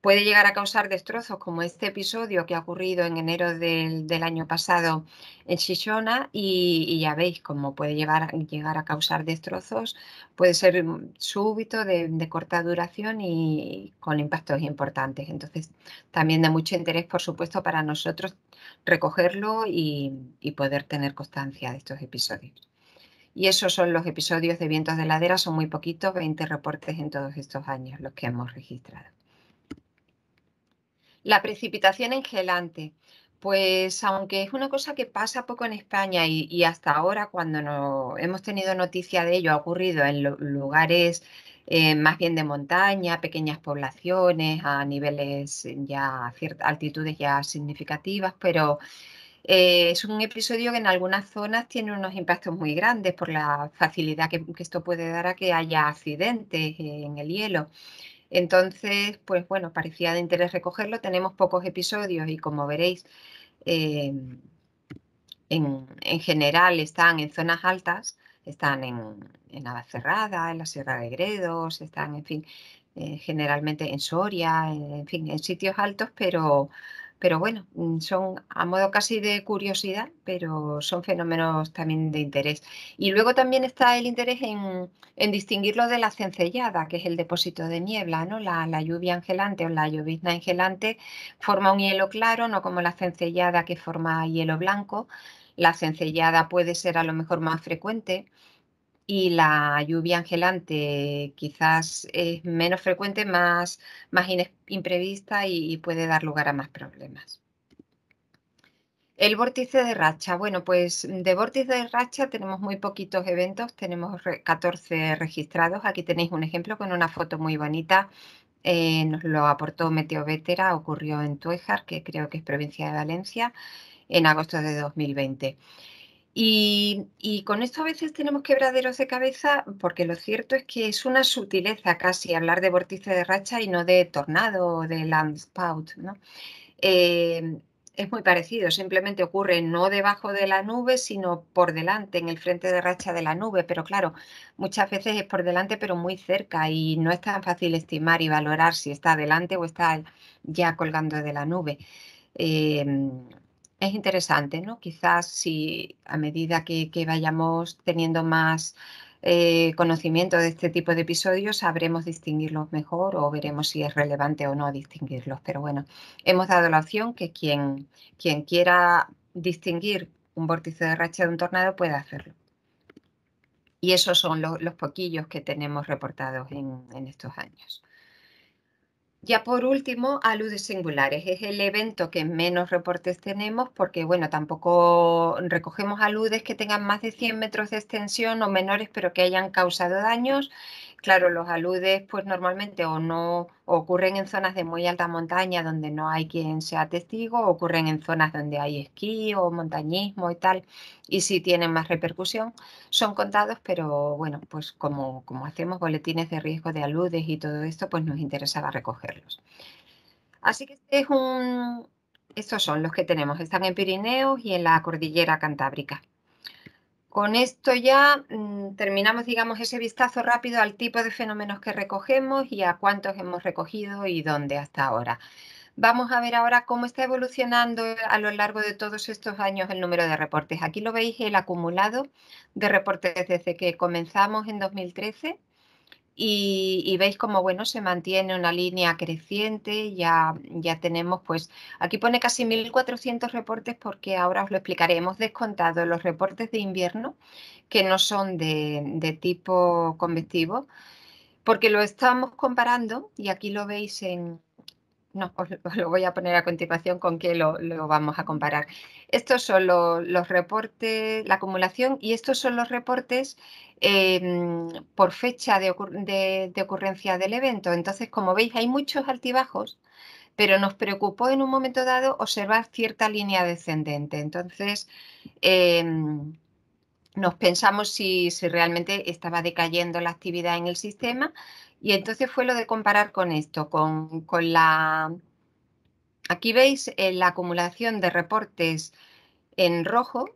puede llegar a causar destrozos como este episodio que ha ocurrido en enero del, año pasado en Shishona y, ya veis cómo puede llegar a causar destrozos, puede ser súbito, de, corta duración y con impactos importantes. Entonces, también de mucho interés, por supuesto, para nosotros recogerlo y, y poder tener constancia de estos episodios. Y esos son los episodios de vientos de ladera, son muy poquitos, 20 reportes en todos estos años los que hemos registrado. La precipitación engelante. Pues aunque es una cosa que pasa poco en España y, hasta ahora cuando no, hemos tenido noticia de ello ha ocurrido en lugares eh, más bien de montaña, pequeñas poblaciones, a niveles ya, ciertas altitudes ya significativas, pero eh, es un episodio que en algunas zonas tiene unos impactos muy grandes por la facilidad que esto puede dar a que haya accidentes en el hielo. Entonces, pues bueno, parecía de interés recogerlo. Tenemos pocos episodios y como veréis, em, en, general están en zonas altas, están en, en Cerrada, en la Sierra de Gredos, están, en fin, eh, generalmente en Soria, en, fin, en sitios altos, pero, pero bueno, mm, son a modo casi de curiosidad, pero son fenómenos también de interés. Y luego también está el interés en, distinguirlo de la cencellada, que es el depósito de niebla, ¿no? La, lluvia angelante o la llovizna angelante forma un hielo claro, no como la cencellada que forma hielo blanco. La cencellada puede ser a lo mejor más frecuente, y la lluvia angelante quizás es menos frecuente, más, más imprevista y, puede dar lugar a más problemas. El vórtice de racha. Bueno, pues de vórtice de racha tenemos muy poquitos eventos, tenemos 14 registrados. Aquí tenéis un ejemplo con una foto muy bonita. Eh, nos lo aportó Meteo Vetera, ocurrió en Tuejar, que creo que es provincia de Valencia, en agosto de 2020. Y, con esto a veces tenemos quebraderos de cabeza porque lo cierto es que es una sutileza casi hablar de vórtice de racha y no de tornado o de landspout. ¿no? Eh, es muy parecido, simplemente ocurre no debajo de la nube, sino por delante, en el frente de racha de la nube. Pero claro, muchas veces es por delante, pero muy cerca y no es tan fácil estimar y valorar si está delante o está ya colgando de la nube. Eh, es interesante, ¿no? Quizás si a medida que, vayamos teniendo más eh, conocimiento de este tipo de episodios, sabremos distinguirlos mejor o veremos si es relevante o no distinguirlos. Pero bueno, hemos dado la opción que quien, quien quiera distinguir un vórtice de racha de un tornado puede hacerlo. Y esos son los poquillos que tenemos reportados en estos años. Ya por último, aludes singulares. Es el evento que menos reportes tenemos porque, bueno, tampoco recogemos aludes que tengan más de 100 metros de extensión o menores, pero que hayan causado daños Claro, los aludes pues normalmente o no ocurren en zonas de muy alta montaña donde no hay quien sea testigo, ocurren en zonas donde hay esquí o montañismo y tal, y si tienen más repercusión, son contados, pero bueno, pues como, como hacemos boletines de riesgo de aludes y todo esto, pues nos interesaba recogerlos. Así que este un, estos son los que tenemos, están en Pirineos y en la cordillera Cantábrica. Con esto ya mm, terminamos, digamos, ese vistazo rápido al tipo de fenómenos que recogemos y a cuántos hemos recogido y dónde hasta ahora. Vamos a ver ahora cómo está evolucionando a lo largo de todos estos años el número de reportes. Aquí lo veis el acumulado de reportes desde que comenzamos en 2013 y, veis como bueno se mantiene una línea creciente ya ya tenemos pues aquí pone casi 1400 reportes porque ahora os lo explicaré hemos descontado los reportes de invierno que no son de, de tipo convectivo porque lo estamos comparando y aquí lo veis en, no, os, lo voy a poner a continuación con qué lo, vamos a comparar. Estos son los reportes, la acumulación, y estos son los reportes em, por fecha de, ocurrencia del evento. Entonces, como veis, hay muchos altibajos, pero nos preocupó en un momento dado observar cierta línea descendente. Entonces, em, nos pensamos si realmente estaba decayendo la actividad en el sistema, y entonces fue lo de comparar con esto, con, con la... Aquí veis eh, la acumulación de reportes en rojo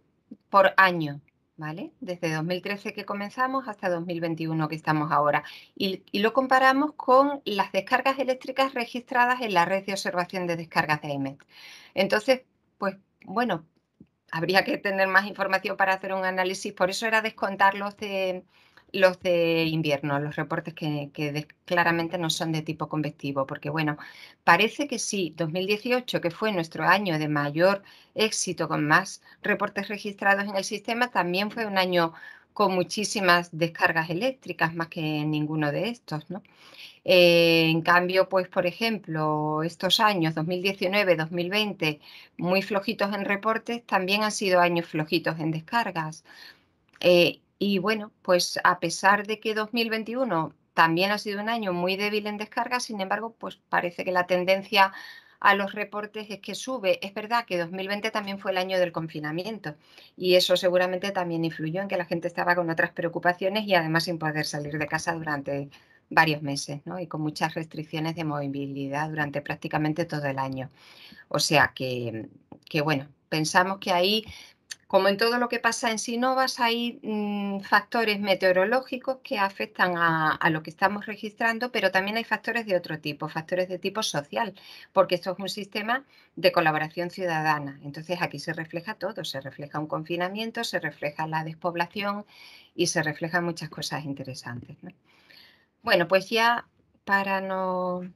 por año, ¿vale? Desde 2013 que comenzamos hasta 2021 que estamos ahora. Y, lo comparamos con las descargas eléctricas registradas en la red de observación de descargas de EMET. Entonces, pues bueno, habría que tener más información para hacer un análisis, por eso era descontarlos de los de invierno, los reportes que, claramente no son de tipo convectivo, porque bueno, parece que sí, 2018, que fue nuestro año de mayor éxito con más reportes registrados en el sistema, también fue un año con muchísimas descargas eléctricas, más que ninguno de estos, ¿no? Eh, en cambio, pues, por ejemplo, estos años 2019, 2020, muy flojitos en reportes, también han sido años flojitos en descargas. Eh, y bueno, pues a pesar de que 2021 también ha sido un año muy débil en descarga, sin embargo, pues parece que la tendencia a los reportes es que sube. Es verdad que 2020 también fue el año del confinamiento y eso seguramente también influyó en que la gente estaba con otras preocupaciones y además sin poder salir de casa durante varios meses ¿no? y con muchas restricciones de movilidad durante prácticamente todo el año. O sea que, que bueno, pensamos que ahí como en todo lo que pasa en Sinovas, hay mm, factores meteorológicos que afectan a, lo que estamos registrando, pero también hay factores de otro tipo, factores de tipo social, porque esto es un sistema de colaboración ciudadana. Entonces aquí se refleja todo, se refleja un confinamiento, se refleja la despoblación y se reflejan muchas cosas interesantes. Bueno, pues ya para no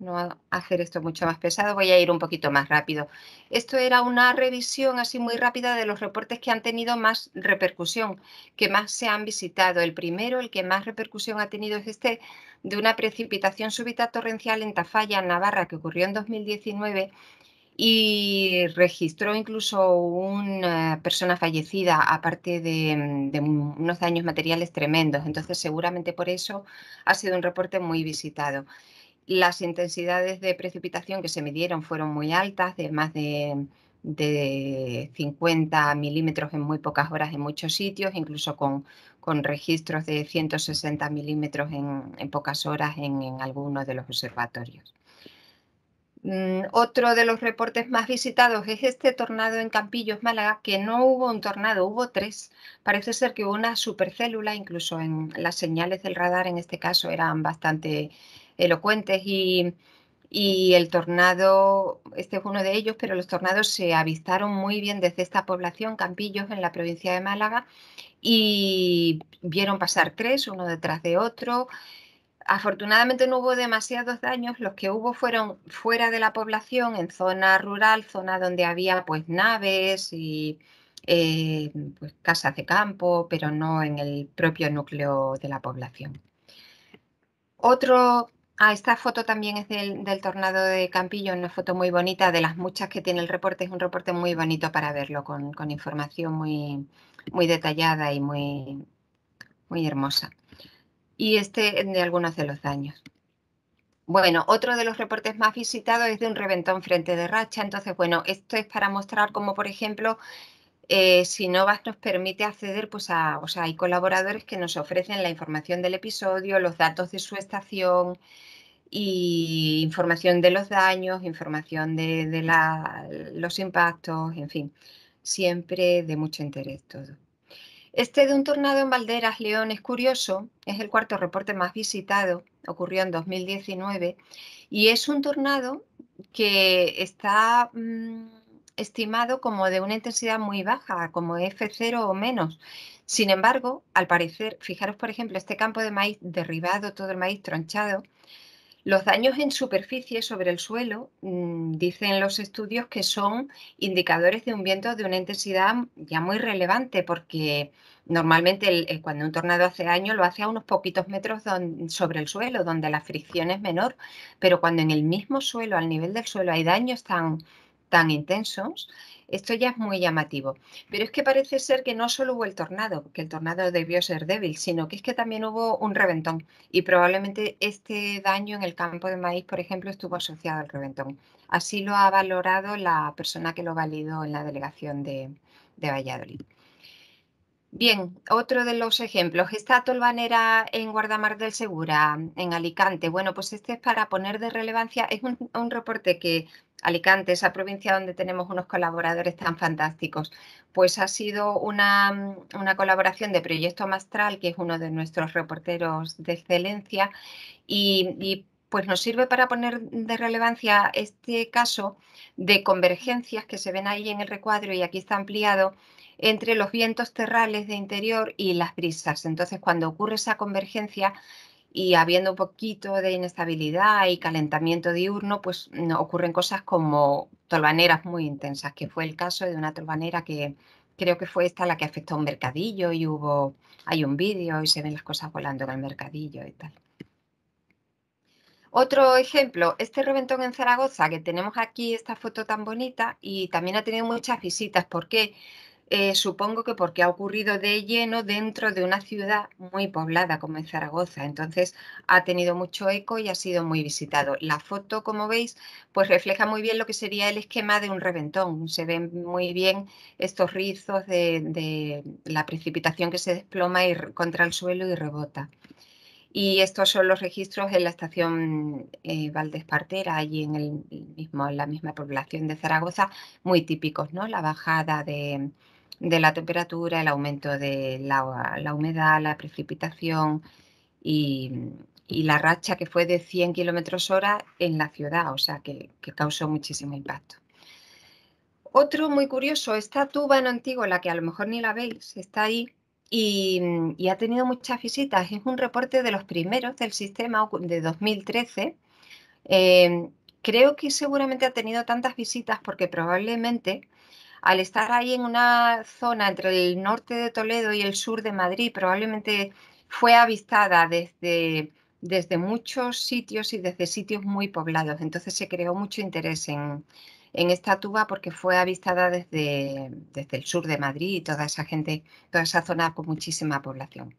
no hacer esto mucho más pesado, voy a ir un poquito más rápido. Esto era una revisión así muy rápida de los reportes que han tenido más repercusión, que más se han visitado. El primero, el que más repercusión ha tenido es este de una precipitación súbita torrencial en Tafalla, Navarra, que ocurrió en 2019 y registró incluso una persona fallecida, aparte de, de, unos daños materiales tremendos. Entonces, seguramente por eso ha sido un reporte muy visitado. Las intensidades de precipitación que se midieron fueron muy altas, de más de, 50 milímetros en muy pocas horas en muchos sitios, incluso con, con registros de 160 milímetros en, pocas horas en, algunos de los observatorios. Mm, otro de los reportes más visitados es este tornado en Campillos, Málaga, que no hubo un tornado, hubo tres. Parece ser que hubo una supercélula, incluso en las señales del radar en este caso eran bastante elocuentes y, el tornado, este es uno de ellos, pero los tornados se avistaron muy bien desde esta población, Campillos, en la provincia de Málaga, y vieron pasar tres, uno detrás de otro. Afortunadamente no hubo demasiados daños, los que hubo fueron fuera de la población, en zona rural, zona donde había pues naves y eh, pues, casas de campo, pero no en el propio núcleo de la población. Otro Ah, esta foto también es del, tornado de Campillo, una foto muy bonita, de las muchas que tiene el reporte, es un reporte muy bonito para verlo, con, información muy, muy detallada y muy, muy hermosa. Y este de algunos de los daños. Bueno, otro de los reportes más visitados es de un reventón frente de racha. Entonces, bueno, esto es para mostrar cómo, por ejemplo, eh, si Novas nos permite acceder, pues a, hay colaboradores que nos ofrecen la información del episodio, los datos de su estación y información de los daños, información de, los impactos, en fin, siempre de mucho interés todo. Este de un tornado en Valderas, León, es curioso, es el cuarto reporte más visitado, ocurrió en 2019, y es un tornado que está mm, estimado como de una intensidad muy baja, como F0 o menos. Sin embargo, al parecer, fijaros por ejemplo, este campo de maíz derribado, todo el maíz tronchado, los daños en superficie sobre el suelo, mm, dicen los estudios que son indicadores de un viento de una intensidad ya muy relevante, porque normalmente eh, cuando un tornado hace daño lo hace a unos poquitos metros sobre el suelo, donde la fricción es menor, pero cuando en el mismo suelo, al nivel del suelo, hay daños tan tan intensos, esto ya es muy llamativo. Pero es que parece ser que no solo hubo el tornado, que el tornado debió ser débil, sino que es que también hubo un reventón y probablemente este daño en el campo de maíz, por ejemplo, estuvo asociado al reventón. Así lo ha valorado la persona que lo validó en la delegación de, Valladolid. Bien, otro de los ejemplos. Esta tolvanera en Guardamar del Segura, en Alicante. Bueno, pues este es para poner de relevancia, es un reporte que Alicante, esa provincia donde tenemos unos colaboradores tan fantásticos. Pues ha sido una, colaboración de Proyecto Mastral, que es uno de nuestros reporteros de excelencia, y, y pues nos sirve para poner de relevancia este caso de convergencias que se ven ahí en el recuadro y aquí está ampliado entre los vientos terrales de interior y las brisas. Entonces, cuando ocurre esa convergencia, y habiendo un poquito de inestabilidad y calentamiento diurno, pues ocurren cosas como tolvaneras muy intensas, que fue el caso de una tolvanera que creo que fue esta la que afectó a un mercadillo y hubo, hay un vídeo y se ven las cosas volando en el mercadillo y tal. Otro ejemplo, este reventón en Zaragoza, que tenemos aquí esta foto tan bonita y también ha tenido muchas visitas. ¿Por qué? Eh, supongo que porque ha ocurrido de lleno dentro de una ciudad muy poblada como es Zaragoza. Entonces ha tenido mucho eco y ha sido muy visitado. La foto, como veis, pues refleja muy bien lo que sería el esquema de un reventón. Se ven muy bien estos rizos de, la precipitación que se desploma y, contra el suelo y rebota. Y estos son los registros en la estación eh, allí en, en la misma población de Zaragoza, muy típicos, ¿no? La bajada de, de la temperatura, el aumento de la, humedad, la precipitación y, la racha que fue de 100 kilómetros hora en la ciudad, o sea que, causó muchísimo impacto. Otro muy curioso, esta tuba en Antigua, la que a lo mejor ni la veis, está ahí y, ha tenido muchas visitas. Es un reporte de los primeros del sistema de 2013. Eh, creo que seguramente ha tenido tantas visitas porque probablemente al estar ahí en una zona entre el norte de Toledo y el sur de Madrid, probablemente fue avistada desde, desde muchos sitios y desde sitios muy poblados. Entonces se creó mucho interés en, esta tuba porque fue avistada desde, desde, el sur de Madrid y toda esa gente, toda esa zona con muchísima población.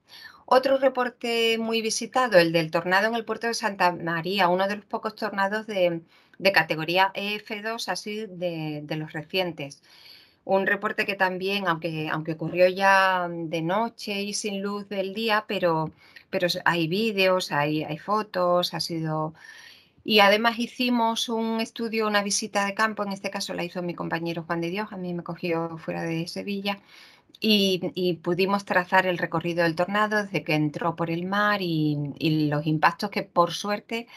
Otro reporte muy visitado, el del tornado en el puerto de Santa María, uno de los pocos tornados de, categoría EF2, así de, de los recientes. Un reporte que también, aunque, aunque ocurrió ya de noche y sin luz del día, pero, pero hay vídeos, hay, hay fotos, ha sido... Y además hicimos un estudio, una visita de campo, en este caso la hizo mi compañero Juan de Dios, a mí me cogió fuera de Sevilla, y, pudimos trazar el recorrido del tornado desde que entró por el mar y, y, los impactos que por suerte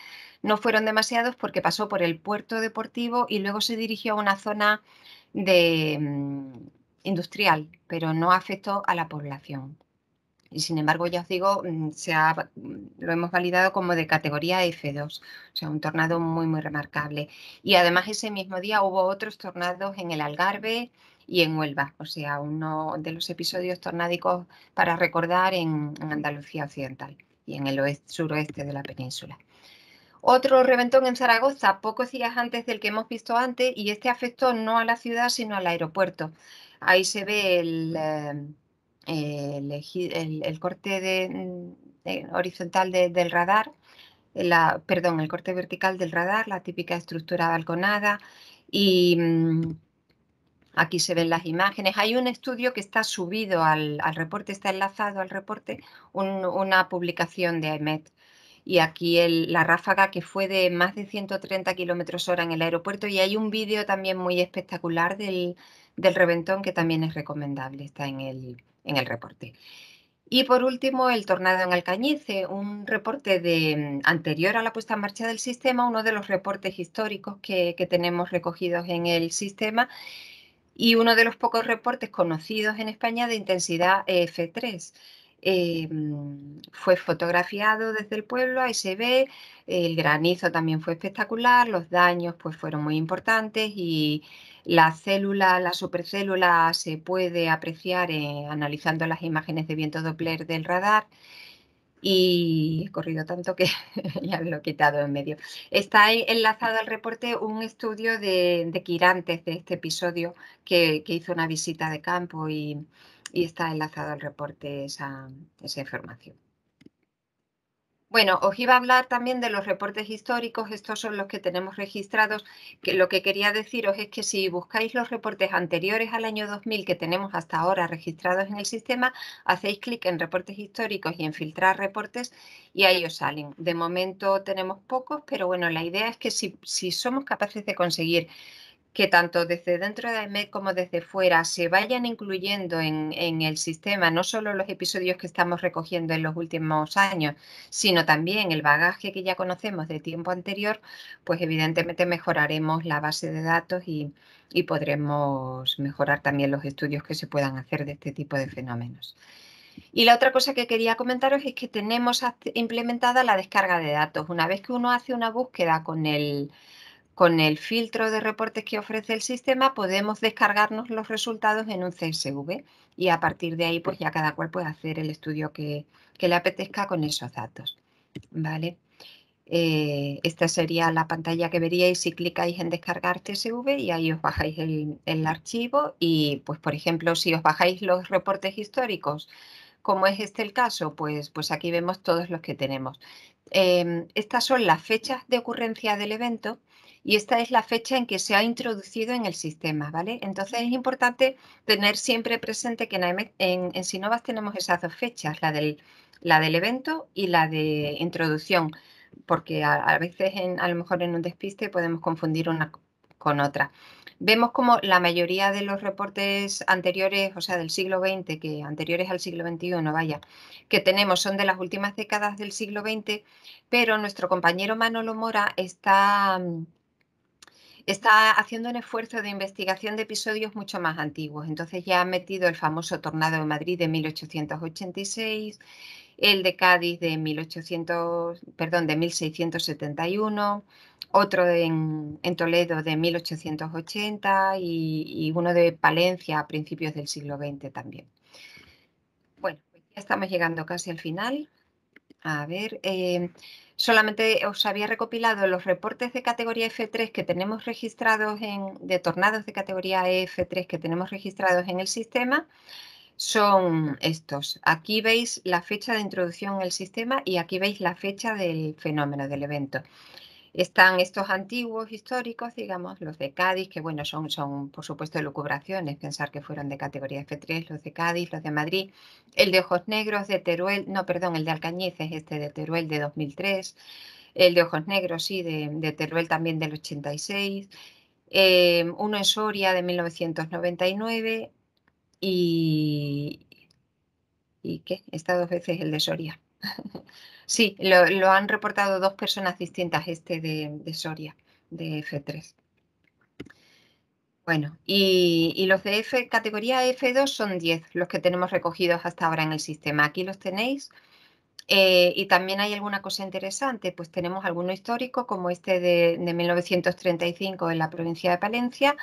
no fueron demasiados porque pasó por el puerto deportivo y luego se dirigió a una zona de, mm, industrial, pero no afectó a la población. Y sin embargo, ya os digo, mm, se ha, mm, lo hemos validado como de categoría F2, o sea, un tornado muy, muy remarcable. Y además ese mismo día hubo otros tornados en el Algarve y en Huelva, o sea, uno de los episodios tornádicos para recordar en, Andalucía Occidental y en el suroeste de la península. Otro reventón en Zaragoza, pocos días antes del que hemos visto antes, y este afectó no a la ciudad, sino al aeropuerto. Ahí se ve el, eh, corte horizontal del radar, perdón, el corte vertical del radar, la típica estructura balconada, y mm, aquí se ven las imágenes. Hay un estudio que está subido al, reporte, está enlazado al reporte, una publicación de AEMET y aquí la ráfaga que fue de más de 130 kilómetros hora en el aeropuerto. Y hay un vídeo también muy espectacular del, reventón que también es recomendable, está en el, reporte. Y por último, el tornado en Alcañice, un reporte de, anterior a la puesta en marcha del sistema, uno de los reportes históricos que, que tenemos recogidos en el sistema y uno de los pocos reportes conocidos en España de intensidad f 3 Em, fue fotografiado desde el pueblo, ahí se ve, el granizo también fue espectacular, los daños pues fueron muy importantes y la célula, la supercélula se puede apreciar eh, analizando las imágenes de viento Doppler del radar y he corrido tanto que ya lo he quitado en medio. Está enlazado al reporte un estudio de, de de este episodio que hizo una visita de campo y y está enlazado al reporte esa, información. Bueno, os iba a hablar también de los reportes históricos, estos son los que tenemos registrados, que lo que quería deciros es que si buscáis los reportes anteriores al año 2000 que tenemos hasta ahora registrados en el sistema, hacéis clic en reportes históricos y en filtrar reportes y ahí os salen. De momento tenemos pocos, pero bueno, la idea es que si, si somos capaces de conseguir que tanto desde dentro de AMED como desde fuera se vayan incluyendo en, el sistema no solo los episodios que estamos recogiendo en los últimos años, sino también el bagaje que ya conocemos de tiempo anterior, pues evidentemente mejoraremos la base de datos y podremos mejorar también los estudios que se puedan hacer de este tipo de fenómenos. Y la otra cosa que quería comentaros es que tenemos implementada la descarga de datos. Una vez que uno hace una búsqueda con el con el filtro de reportes que ofrece el sistema podemos descargarnos los resultados en un CSV y a partir de ahí pues ya cada cual puede hacer el estudio que, le apetezca con esos datos. ¿Vale? Eh, esta sería la pantalla que veríais si clicáis en descargar CSV y ahí os bajáis el, el, archivo y pues por ejemplo si os bajáis los reportes históricos como es este el caso pues, pues aquí vemos todos los que tenemos. Eh, estas son las fechas de ocurrencia del evento y esta es la fecha en que se ha introducido en el sistema, ¿vale? Entonces es importante tener siempre presente que en, en, tenemos esas dos fechas, la del, la del evento y la de introducción, porque a, veces a lo mejor en un despiste podemos confundir una con otra. Vemos como la mayoría de los reportes anteriores, o sea, del siglo XX, que anteriores al siglo XXI, vaya, que tenemos son de las últimas décadas del siglo XX, pero nuestro compañero Manolo Mora está mm, está haciendo un esfuerzo de investigación de episodios mucho más antiguos. Entonces ya ha metido el famoso tornado de Madrid de 1886, el de Cádiz de 1800, perdón, de 1671, otro en, Toledo de 1880 y, uno de Palencia a principios del siglo XX también. Bueno, pues ya estamos llegando casi al final. A ver, eh, solamente os había recopilado los reportes de categoría F3 que tenemos registrados en, de tornados de categoría F3 que tenemos registrados en el sistema, son estos. Aquí veis la fecha de introducción en el sistema y aquí veis la fecha del fenómeno, del evento. Están estos antiguos históricos, digamos, los de Cádiz, que bueno, son, son por supuesto lucubraciones, pensar que fueron de categoría F3, los de Cádiz, los de Madrid, el de Ojos Negros de Teruel, no, perdón, el de Alcañices, este de Teruel de 2003, el de Ojos Negros, sí, de, Teruel también del 86, eh, uno en Soria de 1999 y, ¿y qué? Está dos veces el de Soria. Sí, lo, han reportado dos personas distintas, este de, Soria, de F3. Bueno, y, los de F, categoría F2 son 10, los que tenemos recogidos hasta ahora en el sistema. Aquí los tenéis. Eh, y también hay alguna cosa interesante, pues tenemos alguno histórico, como este de, de 1935 en la provincia de Palencia.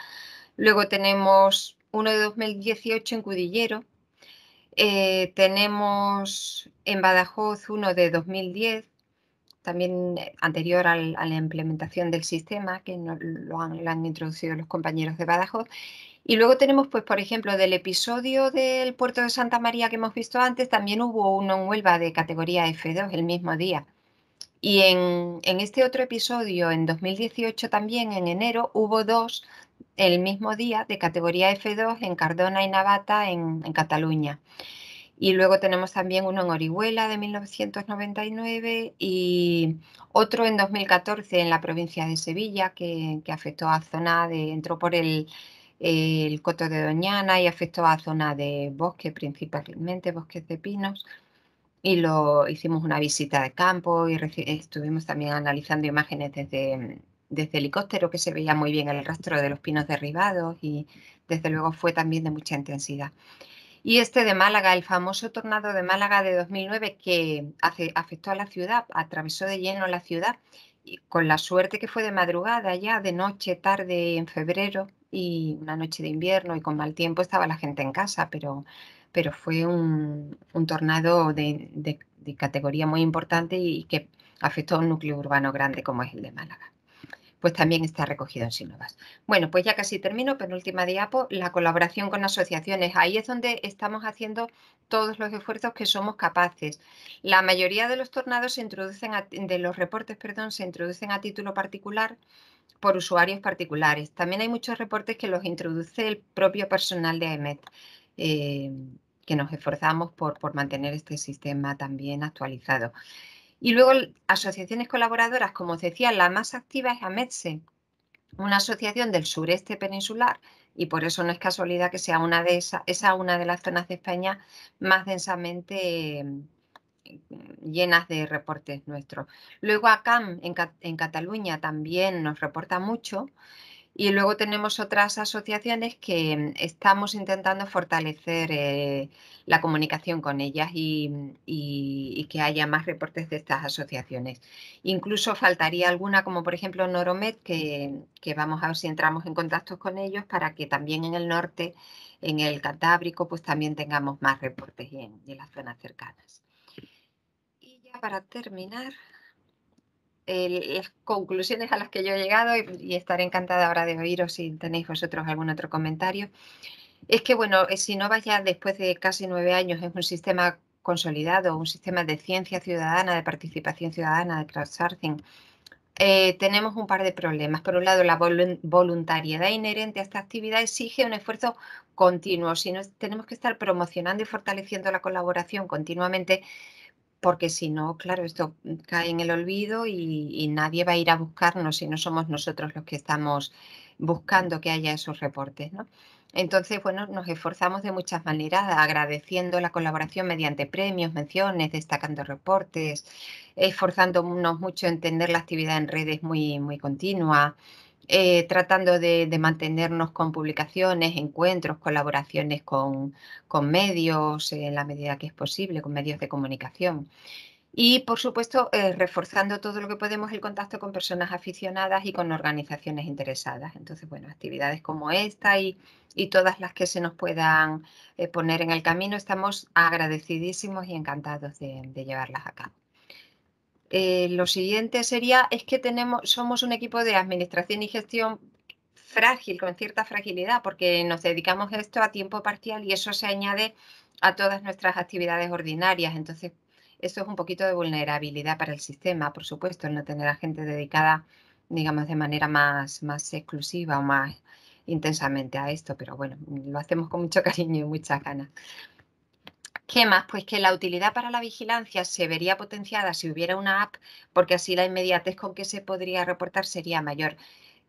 Luego tenemos uno de 2018 en Cudillero, eh, tenemos en Badajoz uno de 2010, también eh, anterior a la implementación del sistema, que lo, han, introducido los compañeros de Badajoz. Y luego tenemos, pues, por ejemplo, del episodio del puerto de Santa María que hemos visto antes, también hubo uno en Huelva de categoría F2 el mismo día. Y en este otro episodio, en 2018 también, en enero, hubo dos el mismo día de categoría F2 en Cardona y Navata en, Cataluña. Y luego tenemos también uno en Orihuela de 1999 y otro en 2014 en la provincia de Sevilla que, afectó a zona de, entró por el, el Coto de Doñana y afectó a zona de bosque, principalmente bosques de pinos. Y lo hicimos una visita de campo y estuvimos también analizando imágenes desde, desde helicóptero que se veía muy bien el rastro de los pinos derribados y desde luego fue también de mucha intensidad. Y este de Málaga, el famoso tornado de Málaga de 2009 que afectó a la ciudad, atravesó de lleno la ciudad, y con la suerte que fue de madrugada ya, de noche, tarde, en febrero y una noche de invierno y con mal tiempo estaba la gente en casa, pero, pero fue un, tornado de, categoría muy importante y, y que afectó a un núcleo urbano grande como es el de Málaga pues también está recogido en Sinovas. Bueno, pues ya casi termino, penúltima diapo, la colaboración con asociaciones. Ahí es donde estamos haciendo todos los esfuerzos que somos capaces. La mayoría de los tornados se introducen, de los reportes, perdón, se introducen a título particular por usuarios particulares. También hay muchos reportes que los introduce el propio personal de AEMET. Eh, que nos esforzamos por, por, mantener este sistema también actualizado. Y luego asociaciones colaboradoras, como os decía, la más activa es AMETSE, una asociación del sureste peninsular, y por eso no es casualidad que sea una de esa, esa una de las zonas de España más densamente mm, llenas de reportes nuestros. Luego ACAM en Cataluña también nos reporta mucho y luego tenemos otras asociaciones que estamos intentando fortalecer eh, la comunicación con ellas y, que haya más reportes de estas asociaciones. Incluso faltaría alguna, como por ejemplo Noromed, que, vamos a ver si entramos en contacto con ellos para que también en el norte, en el Cantábrico, pues también tengamos más reportes en las zonas cercanas. Y ya para terminar, las conclusiones a las que yo he llegado y, estaré encantada ahora de oíros si tenéis vosotros algún otro comentario. Es que, bueno, eh, si no vaya después de casi nueve años en un sistema consolidado, un sistema de ciencia ciudadana, de participación ciudadana, de crowdsourcing, eh, tenemos un par de problemas. Por un lado, la voluntariedad inherente a esta actividad exige un esfuerzo continuo. Si no, tenemos que estar promocionando y fortaleciendo la colaboración continuamente porque si no, claro, esto cae en el olvido y, nadie va a ir a buscarnos si no somos nosotros los que estamos mm. buscando que haya esos reportes. Entonces, bueno, nos esforzamos de muchas maneras, agradeciendo la colaboración mediante premios, menciones, destacando reportes, esforzándonos mucho en entender la actividad en redes muy, muy continua, eh, tratando de, mantenernos con publicaciones, encuentros, colaboraciones con, medios, en la medida que es posible, con medios de comunicación. Y, por supuesto, eh, reforzando todo lo que podemos el contacto con personas aficionadas y con organizaciones interesadas. Entonces, bueno, actividades como esta y, todas las que se nos puedan eh, poner en el camino, estamos agradecidísimos y encantados de, de llevarlas a cabo. Eh, lo siguiente sería es que tenemos, somos un equipo de administración y gestión frágil, con cierta fragilidad, porque nos dedicamos esto a tiempo parcial y eso se añade a todas nuestras actividades ordinarias. Entonces, eso es un poquito de vulnerabilidad para el sistema, por supuesto, no tener a gente dedicada, digamos, de manera más, más exclusiva o más intensamente a esto, pero bueno, lo hacemos con mucho cariño y muchas ganas. ¿Qué más? pues que la utilidad para la vigilancia se vería potenciada si hubiera una app, porque así la inmediatez con que se podría reportar sería mayor.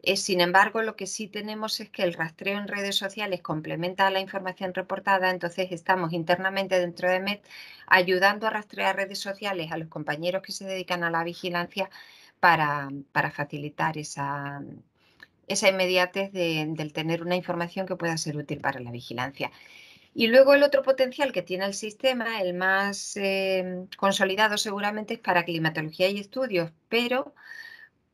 Eh, sin embargo, lo que sí tenemos es que el rastreo en redes sociales complementa la información reportada, entonces estamos internamente dentro de MED ayudando a rastrear redes sociales a los compañeros que se dedican a la vigilancia para, facilitar esa, inmediatez del tener una información que pueda ser útil para la vigilancia. Y luego el otro potencial que tiene el sistema, el más eh, consolidado seguramente, es para climatología y estudios, pero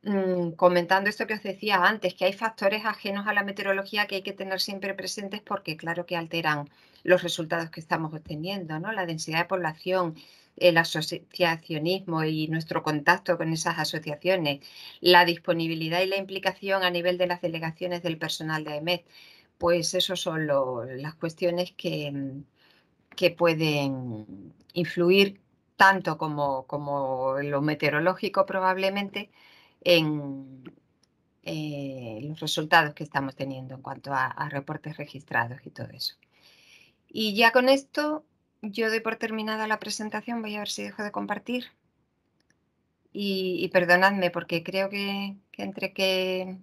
mm, comentando esto que os decía antes, que hay factores ajenos a la meteorología que hay que tener siempre presentes porque claro que alteran los resultados que estamos obteniendo, ¿no? La densidad de población, el asociacionismo y nuestro contacto con esas asociaciones, la disponibilidad y la implicación a nivel de las delegaciones del personal de AEMET pues esas son las cuestiones que, mm, que, pueden influir tanto como, lo meteorológico probablemente en eh, los resultados que estamos teniendo en cuanto a, reportes registrados y todo eso. Y ya con esto yo doy por terminada la presentación, voy a ver si dejo de compartir. Y, perdonadme porque creo que entre que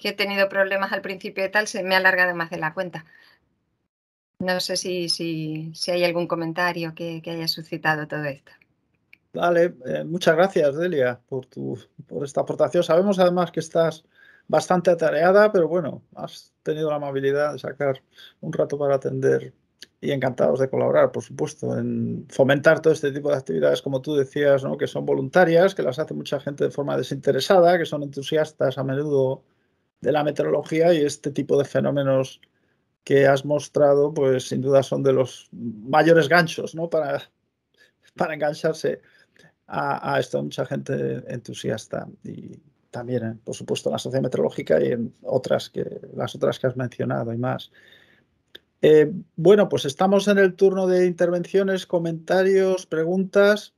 que he tenido problemas al principio y tal, se me ha alargado más de la cuenta. No sé si, si, si hay algún comentario que, haya suscitado todo esto. Vale, eh, muchas gracias, Delia, por, tu, por esta aportación. Sabemos además que estás bastante atareada, pero bueno, has tenido la amabilidad de sacar un rato para atender y encantados de colaborar, por supuesto, en fomentar todo este tipo de actividades, como tú decías, ¿no? que son voluntarias, que las hace mucha gente de forma desinteresada, que son entusiastas a menudo de la meteorología y este tipo de fenómenos que has mostrado, pues sin duda son de los mayores ganchos, ¿no? Para, para engancharse a, esto, mucha gente entusiasta y también, eh, por supuesto, en la sociedad meteorológica y en otras que las otras que has mencionado y más. Eh, bueno, pues estamos en el turno de intervenciones, comentarios, preguntas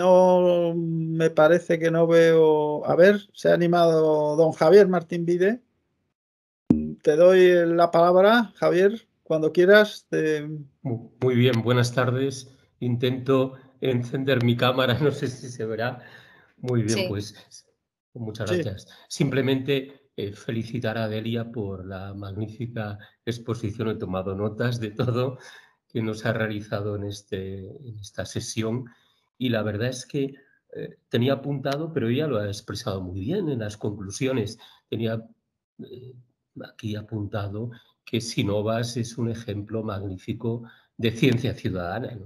no me parece que no veo. A ver, se ha animado don Javier Martín Vide. Te doy la palabra, Javier, cuando quieras. Muy bien, buenas tardes. Intento encender mi cámara, no sé si se verá. Muy bien, pues muchas gracias. Simplemente eh, felicitar a Delia por la magnífica exposición. He tomado notas de todo que nos ha realizado en, este, en esta sesión y la verdad es que eh, tenía apuntado, pero ella lo ha expresado muy bien en las conclusiones. Tenía eh, aquí apuntado que Sinovas es un ejemplo magnífico de ciencia ciudadana,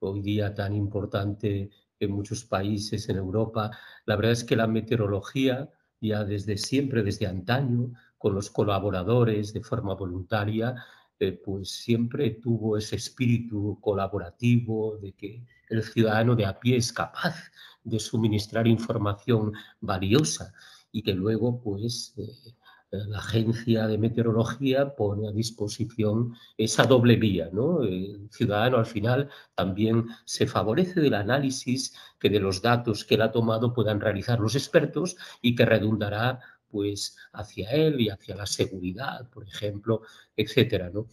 hoy día tan importante en muchos países, en Europa. La verdad es que la meteorología, ya desde siempre, desde antaño, con los colaboradores de forma voluntaria, eh, pues siempre tuvo ese espíritu colaborativo de que el ciudadano de a pie es capaz de suministrar información valiosa y que luego pues eh, la agencia de meteorología pone a disposición esa doble vía. ¿no? El ciudadano al final también se favorece del análisis que de los datos que él ha tomado puedan realizar los expertos y que redundará pues hacia él y hacia la seguridad, por ejemplo, etcétera. ¿no?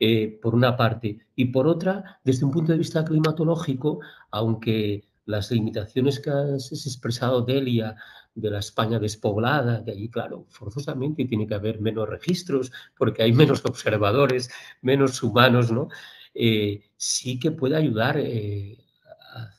Eh, por una parte, y por otra, desde un punto de vista climatológico, aunque las limitaciones que has expresado, Delia, de la España despoblada, que allí, claro, forzosamente tiene que haber menos registros porque hay menos observadores, menos humanos, ¿no? Eh, sí que puede ayudar eh, a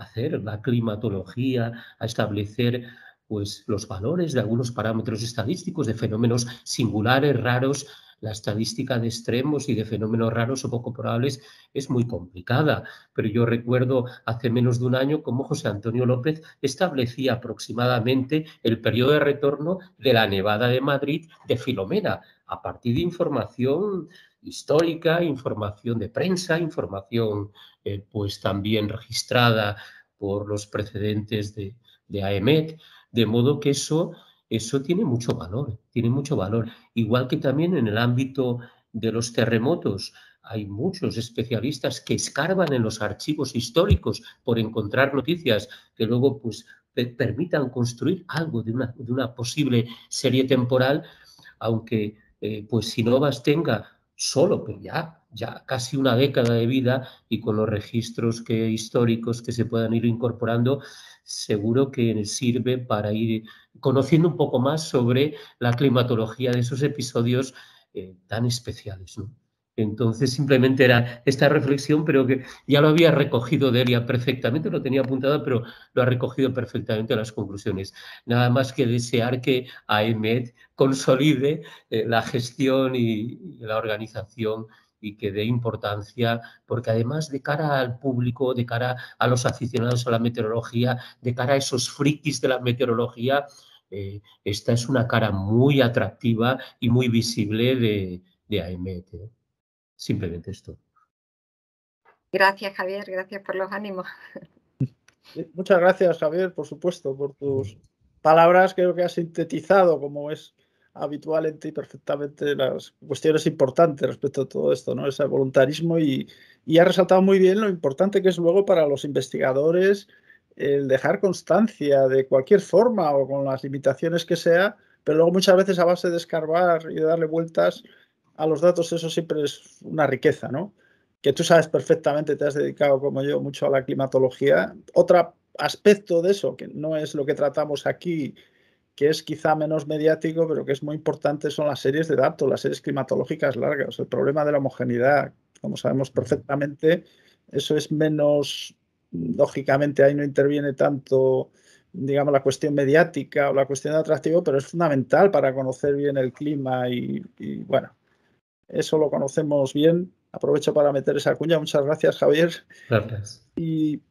hacer la climatología, a establecer pues, los valores de algunos parámetros estadísticos, de fenómenos singulares, raros, la estadística de extremos y de fenómenos raros o poco probables es muy complicada, pero yo recuerdo hace menos de un año cómo José Antonio López establecía aproximadamente el periodo de retorno de la Nevada de Madrid de Filomena, a partir de información histórica, información de prensa, información eh, pues también registrada por los precedentes de, de AEMET, de modo que eso eso tiene mucho valor, tiene mucho valor. Igual que también en el ámbito de los terremotos, hay muchos especialistas que escarban en los archivos históricos por encontrar noticias que luego pues, permitan construir algo de una, de una posible serie temporal, aunque eh, pues, si no Sinovas tenga solo, pero ya, ya casi una década de vida y con los registros que, históricos que se puedan ir incorporando, seguro que sirve para ir conociendo un poco más sobre la climatología de esos episodios eh, tan especiales. Entonces, simplemente era esta reflexión, pero que ya lo había recogido Delia perfectamente, lo tenía apuntado, pero lo ha recogido perfectamente las conclusiones. Nada más que desear que AEMED consolide eh, la gestión y, y la organización y que dé importancia, porque además de cara al público, de cara a los aficionados a la meteorología, de cara a esos frikis de la meteorología, eh, esta es una cara muy atractiva y muy visible de, de AEMET. ¿eh? Simplemente esto. Gracias, Javier. Gracias por los ánimos. Muchas gracias, Javier, por supuesto, por tus palabras. Creo que has sintetizado como es habitualmente y perfectamente las cuestiones importantes respecto a todo esto, ¿no? Ese voluntarismo y, y ha resaltado muy bien lo importante que es luego para los investigadores el dejar constancia de cualquier forma o con las limitaciones que sea, pero luego muchas veces a base de escarbar y de darle vueltas a los datos, eso siempre es una riqueza, ¿no? Que tú sabes perfectamente, te has dedicado como yo mucho a la climatología. Otro aspecto de eso, que no es lo que tratamos aquí, que es quizá menos mediático, pero que es muy importante, son las series de datos, las series climatológicas largas, el problema de la homogeneidad, como sabemos perfectamente, eso es menos, lógicamente ahí no interviene tanto, digamos, la cuestión mediática o la cuestión de atractivo, pero es fundamental para conocer bien el clima y, bueno, eso lo conocemos bien. Aprovecho para meter esa cuña. Muchas gracias, Javier. Gracias. Y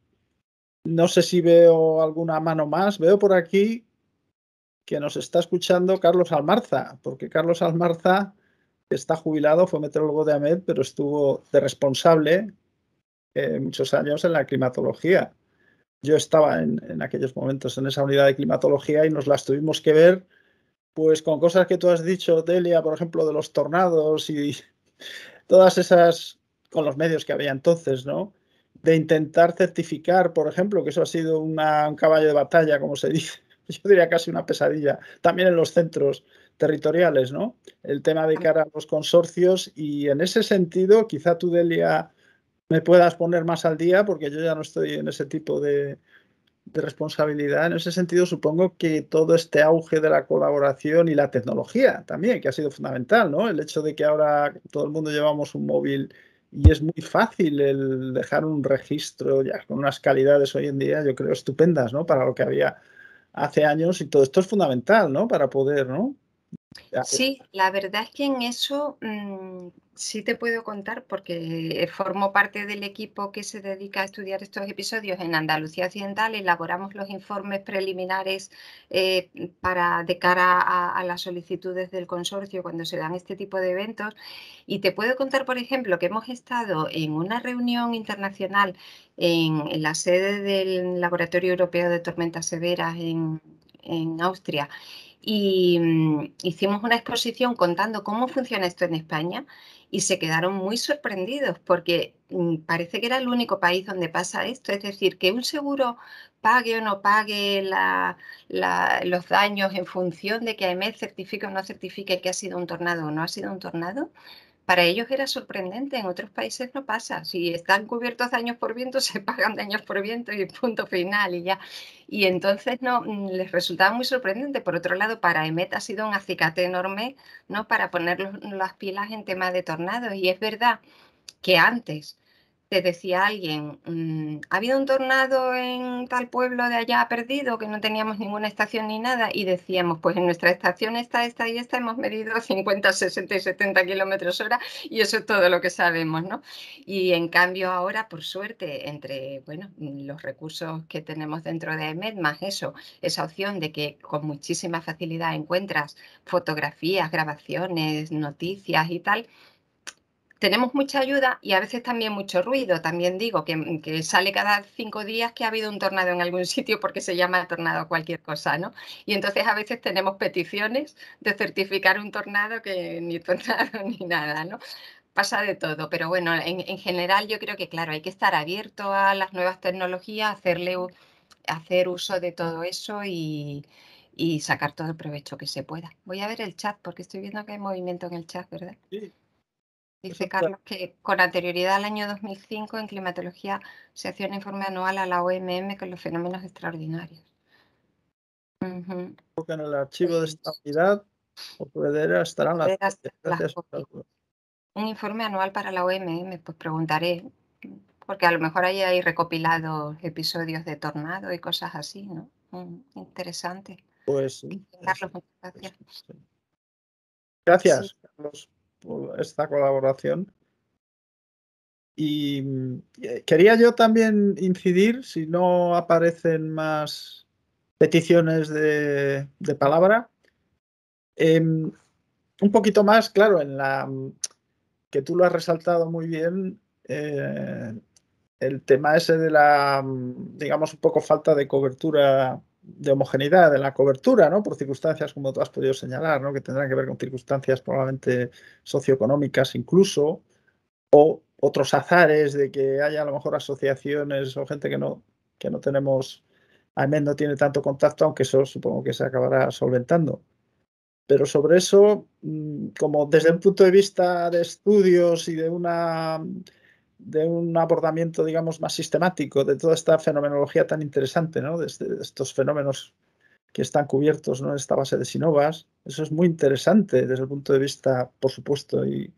no sé si veo alguna mano más. Veo por aquí que nos está escuchando Carlos Almarza, porque Carlos Almarza está jubilado, fue meteorólogo de AMED, pero estuvo de responsable eh, muchos años en la climatología. Yo estaba en, aquellos momentos en esa unidad de climatología y nos las tuvimos que ver, pues con cosas que tú has dicho, Delia, por ejemplo, de los tornados y todas esas, con los medios que había entonces, ¿no? De intentar certificar, por ejemplo, que eso ha sido un caballo de batalla, como se dice, yo diría casi una pesadilla, también en los centros territoriales, ¿no? El tema de cara a los consorcios y en ese sentido, quizá tú, Delia, me puedas poner más al día porque yo ya no estoy en ese tipo de, responsabilidad. En ese sentido, supongo que todo este auge de la colaboración y la tecnología también, que ha sido fundamental, ¿no? El hecho de que ahora todo el mundo llevamos un móvil y es muy fácil el dejar un registro ya con unas calidades hoy en día, yo creo, estupendas, ¿no? Para lo que había hace años y todo esto es fundamental, ¿no? Para poder, ¿no? Sí, la verdad es que en eso mm, sí te puedo contar porque eh, formo parte del equipo que se dedica a estudiar estos episodios en Andalucía Occidental. Elaboramos los informes preliminares eh, para de cara a, las solicitudes del consorcio cuando se dan este tipo de eventos. Y te puedo contar, por ejemplo, que hemos estado en una reunión internacional en, la sede del Laboratorio Europeo de Tormentas Severas en, en Austria y mm, hicimos una exposición contando cómo funciona esto en España y se quedaron muy sorprendidos porque mm, parece que era el único país donde pasa esto, es decir, que un seguro pague o no pague la, los daños en función de que AME certifique o no certifique que ha sido un tornado o no ha sido un tornado, para ellos era sorprendente, en otros países no pasa. Si están cubiertos años por viento, se pagan daños por viento y punto final y ya. Y entonces no mm, les resultaba muy sorprendente. Por otro lado, para EMET ha sido un acicate enorme ¿no? para poner las pilas en tema de tornados. Y es verdad que antes te decía alguien, mm, ha habido un tornado en tal pueblo de allá perdido que no teníamos ninguna estación ni nada y decíamos, pues en nuestra estación esta, esta y esta, hemos medido 50, 60 y 70 kilómetros hora y eso es todo lo que sabemos, ¿no? Y en cambio ahora, por suerte, entre, bueno, los recursos que tenemos dentro de EMED, más eso, esa opción de que con muchísima facilidad encuentras fotografías, grabaciones, noticias y tal, tenemos mucha ayuda y a veces también mucho ruido. También digo que, mm, sale cada cinco días que ha habido un tornado en algún sitio porque se llama tornado cualquier cosa, ¿no? Y entonces a veces tenemos peticiones de certificar un tornado que ni tornado ni nada, ¿no? Pasa de todo, pero bueno, en, general yo creo que, claro, hay que estar abierto a las nuevas tecnologías, hacerle, hacer uso de todo eso y, y sacar todo el provecho que se pueda. Voy a ver el chat porque estoy viendo que hay movimiento en el chat, ¿verdad? Sí. Dice Carlos que con anterioridad al año 2005 en climatología se hacía un informe anual a la OMM con los fenómenos extraordinarios. En el archivo de pues estabilidad o estarán las, Un informe anual para la OMM, pues preguntaré, porque a lo mejor ahí hay recopilados episodios de tornado y cosas así, ¿no? Mm, interesante. Pues sí. Carlos, muchas gracias. Gracias, Carlos esta colaboración. Y eh, quería yo también incidir, si no aparecen más peticiones de, palabra, em, un poquito más, claro, en la que tú lo has resaltado muy bien, eh, el tema ese de la, digamos, un poco falta de cobertura de homogeneidad de la cobertura, ¿no? Por circunstancias, como tú has podido señalar, ¿no? Que tendrán que ver con circunstancias probablemente socioeconómicas incluso, o otros azares de que haya a lo mejor asociaciones o gente que no, que no tenemos, al no tiene tanto contacto, aunque eso supongo que se acabará solventando. Pero sobre eso, mm, como desde un punto de vista de estudios y de una de un abordamiento, digamos, más sistemático de toda esta fenomenología tan interesante, ¿no? Este, de, estos fenómenos que están cubiertos ¿no? en esta base de Sinovas. Eso es muy interesante desde el punto de vista, por supuesto, y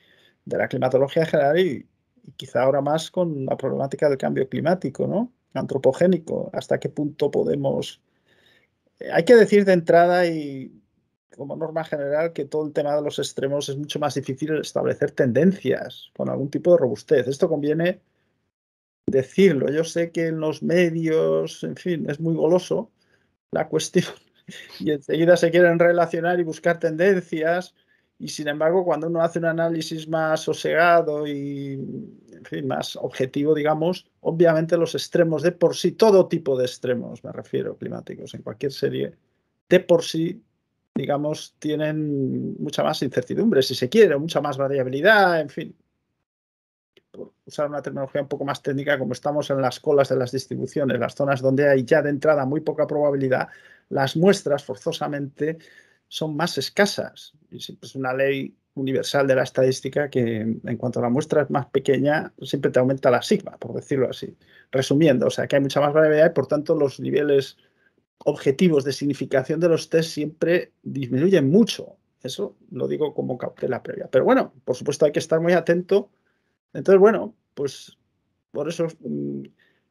de la climatología en general y quizá ahora más con la problemática del cambio climático, ¿no? Antropogénico. ¿Hasta qué punto podemos... Eh, hay que decir de entrada y como norma general que todo el tema de los extremos es mucho más difícil establecer tendencias con algún tipo de robustez. Esto conviene decirlo. Yo sé que en los medios, en fin, es muy goloso la cuestión y enseguida se quieren relacionar y buscar tendencias y sin embargo cuando uno hace un análisis más sosegado y más objetivo, digamos, obviamente los extremos de por sí, todo tipo de extremos, me refiero, climáticos, en cualquier serie, de por sí digamos, tienen mucha más incertidumbre, si se quiere, mucha más variabilidad, en fin. Por usar una terminología un poco más técnica, como estamos en las colas de las distribuciones, las zonas donde hay ya de entrada muy poca probabilidad, las muestras forzosamente son más escasas. Es pues, una ley universal de la estadística que en cuanto la muestra es más pequeña, siempre te aumenta la sigma, por decirlo así. Resumiendo, o sea que hay mucha más variabilidad y por tanto los niveles objetivos de significación de los test siempre disminuyen mucho. Eso lo digo como cautela previa. Pero bueno, por supuesto hay que estar muy atento. Entonces, bueno, pues por eso, mm,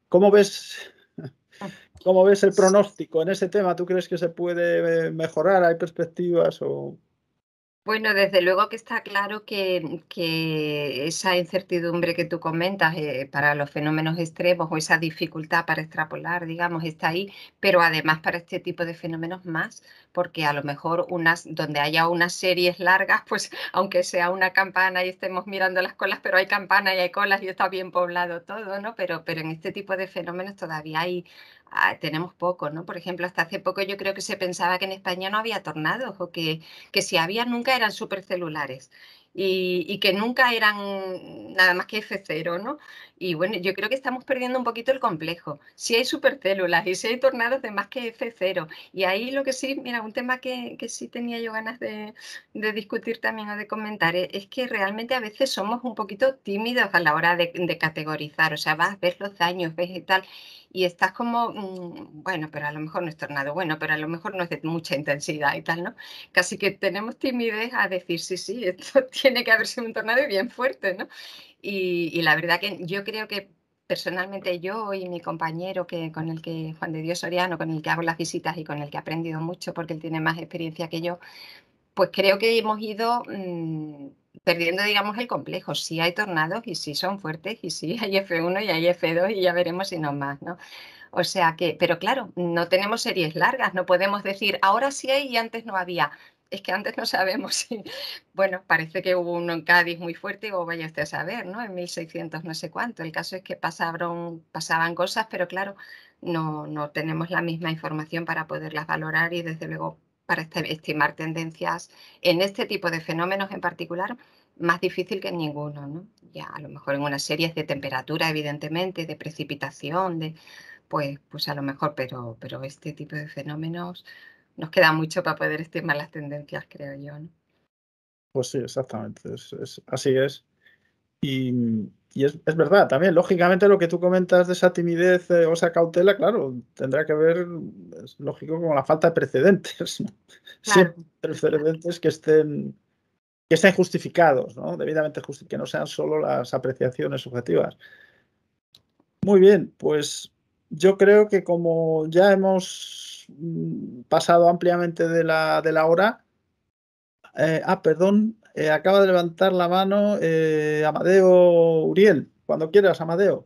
¿cómo ves, cómo ves el ah, pronóstico en ese tema? ¿Tú crees que se puede eh, mejorar? ¿Hay perspectivas? O... Bueno, desde luego que está claro que, esa incertidumbre que tú comentas eh, para los fenómenos extremos o esa dificultad para extrapolar, digamos, está ahí, pero además para este tipo de fenómenos más, porque a lo mejor unas, donde haya unas series largas, pues aunque sea una campana y estemos mirando las colas, pero hay campanas y hay colas y está bien poblado todo, ¿no? pero en este tipo de fenómenos todavía hay, Ah, tenemos poco, ¿no? Por ejemplo, hasta hace poco yo creo que se pensaba que en España no había tornados o que, que si había nunca eran supercelulares y, que nunca eran nada más que F0, ¿no? Y bueno, yo creo que estamos perdiendo un poquito el complejo. Si hay supercélulas y si hay tornados de más que F0. Y ahí lo que sí, mira, un tema que, sí tenía yo ganas de, discutir también o de comentar e, es, que realmente a veces somos un poquito tímidos a la hora de, categorizar. O sea, vas, a ver los daños, ves y tal y estás como, mm, bueno, pero a lo mejor no es tornado, bueno, pero a lo mejor no es de mucha intensidad y tal, ¿no? Casi que tenemos timidez a decir, sí, sí, esto tiene tiene que haber sido un tornado bien fuerte, ¿no? Y, la verdad que yo creo que personalmente yo y mi compañero que, con el que, Juan de Dios Soriano, con el que hago las visitas y con el que he aprendido mucho porque él tiene más experiencia que yo, pues creo que hemos ido mm, perdiendo, digamos, el complejo. sí hay tornados y sí son fuertes y sí hay F1 y hay F2 y ya veremos si no más, ¿no? O sea que, pero claro, no tenemos series largas, no podemos decir ahora sí hay y antes no había es que antes no sabemos si, bueno, parece que hubo uno en Cádiz muy fuerte, o vaya usted a saber, ¿no? En 1600 no sé cuánto. El caso es que pasaron, pasaban cosas, pero claro, no, no tenemos la misma información para poderlas valorar y desde luego para este, estimar tendencias en este tipo de fenómenos en particular, más difícil que en ninguno, ¿no? Ya a lo mejor en una serie de temperatura, evidentemente, de precipitación, de pues, pues a lo mejor, pero, pero este tipo de fenómenos nos queda mucho para poder estimar las tendencias, creo yo. Pues sí, exactamente, así es. Y, es, verdad, también, lógicamente, lo que tú comentas de esa timidez eh, o esa cautela, claro, tendrá que ver, es lógico, con la falta de precedentes. ¿no? precedentes que estén, que estén justificados, ¿no? debidamente justificados, que no sean solo las apreciaciones subjetivas. Muy bien, pues yo creo que como ya hemos Mm, pasado ampliamente de la, hora. Eh, ah, perdón, eh, acaba de levantar la mano eh, Amadeo Uriel. Cuando quieras, Amadeo.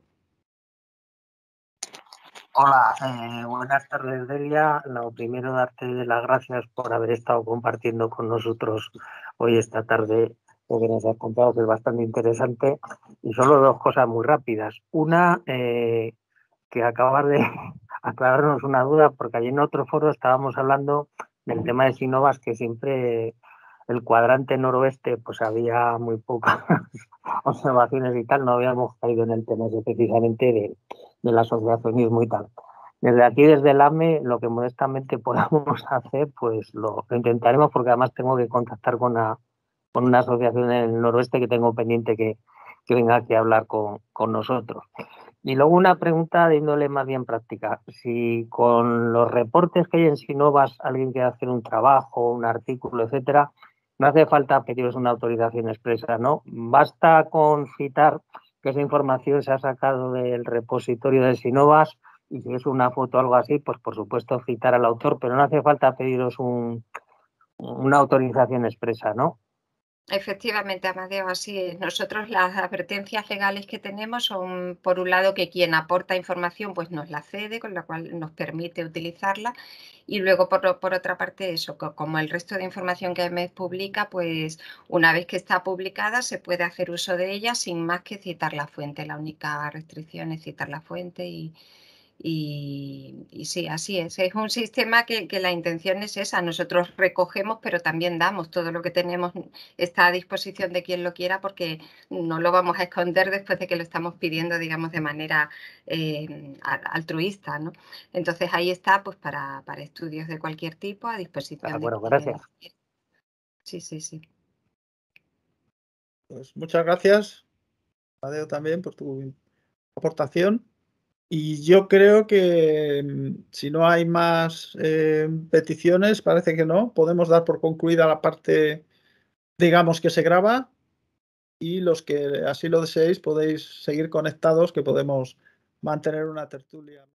Hola, buenas tardes, Delia. Lo primero, darte las gracias por haber estado compartiendo con nosotros hoy esta tarde lo que nos has contado, que es bastante interesante. Y solo dos cosas muy rápidas. Una, que acaba de, aclararnos una duda, porque allí en otro foro estábamos hablando del tema de Sinovas, que siempre el cuadrante noroeste, pues había muy pocas observaciones y tal, no habíamos caído en el tema precisamente de, las asociacionismo y tal. Desde aquí, desde el AME, lo que modestamente podamos hacer, pues lo, intentaremos, porque además tengo que contactar con una, con una asociación en el noroeste que tengo pendiente que, venga aquí a hablar con, con nosotros. Y luego una pregunta de índole más bien práctica. Si con los reportes que hay en Sinovas alguien quiere hacer un trabajo, un artículo, etcétera, no hace falta pediros una autorización expresa, ¿no? Basta con citar que esa información se ha sacado del repositorio de Sinovas y si es una foto o algo así, pues por supuesto citar al autor, pero no hace falta pediros una autorización expresa, ¿no? Efectivamente, Amadeo, así es. Nosotros las advertencias legales que tenemos son, por un lado, que quien aporta información pues nos la cede, con lo cual nos permite utilizarla, y luego, por, por otra parte, eso, como el resto de información que AMED publica, pues una vez que está publicada se puede hacer uso de ella sin más que citar la fuente. La única restricción es citar la fuente y, y, sí, así es. Es un sistema que, la intención es esa. Nosotros recogemos, pero también damos. Todo lo que tenemos mm, está a disposición de quien lo quiera porque no lo vamos a esconder después de que lo estamos pidiendo, digamos, de manera eh, altruista. Entonces ahí está pues para, estudios de cualquier tipo a ah, disposición. Ah, bueno, gracias. Sí, sí, sí. Pues muchas gracias, Adeo, también por tu aportación. Y yo creo que mm, si no hay más eh, peticiones, parece que no, podemos dar por concluida la parte, digamos, que se graba y los que así lo deseéis podéis seguir conectados, que podemos mantener una tertulia.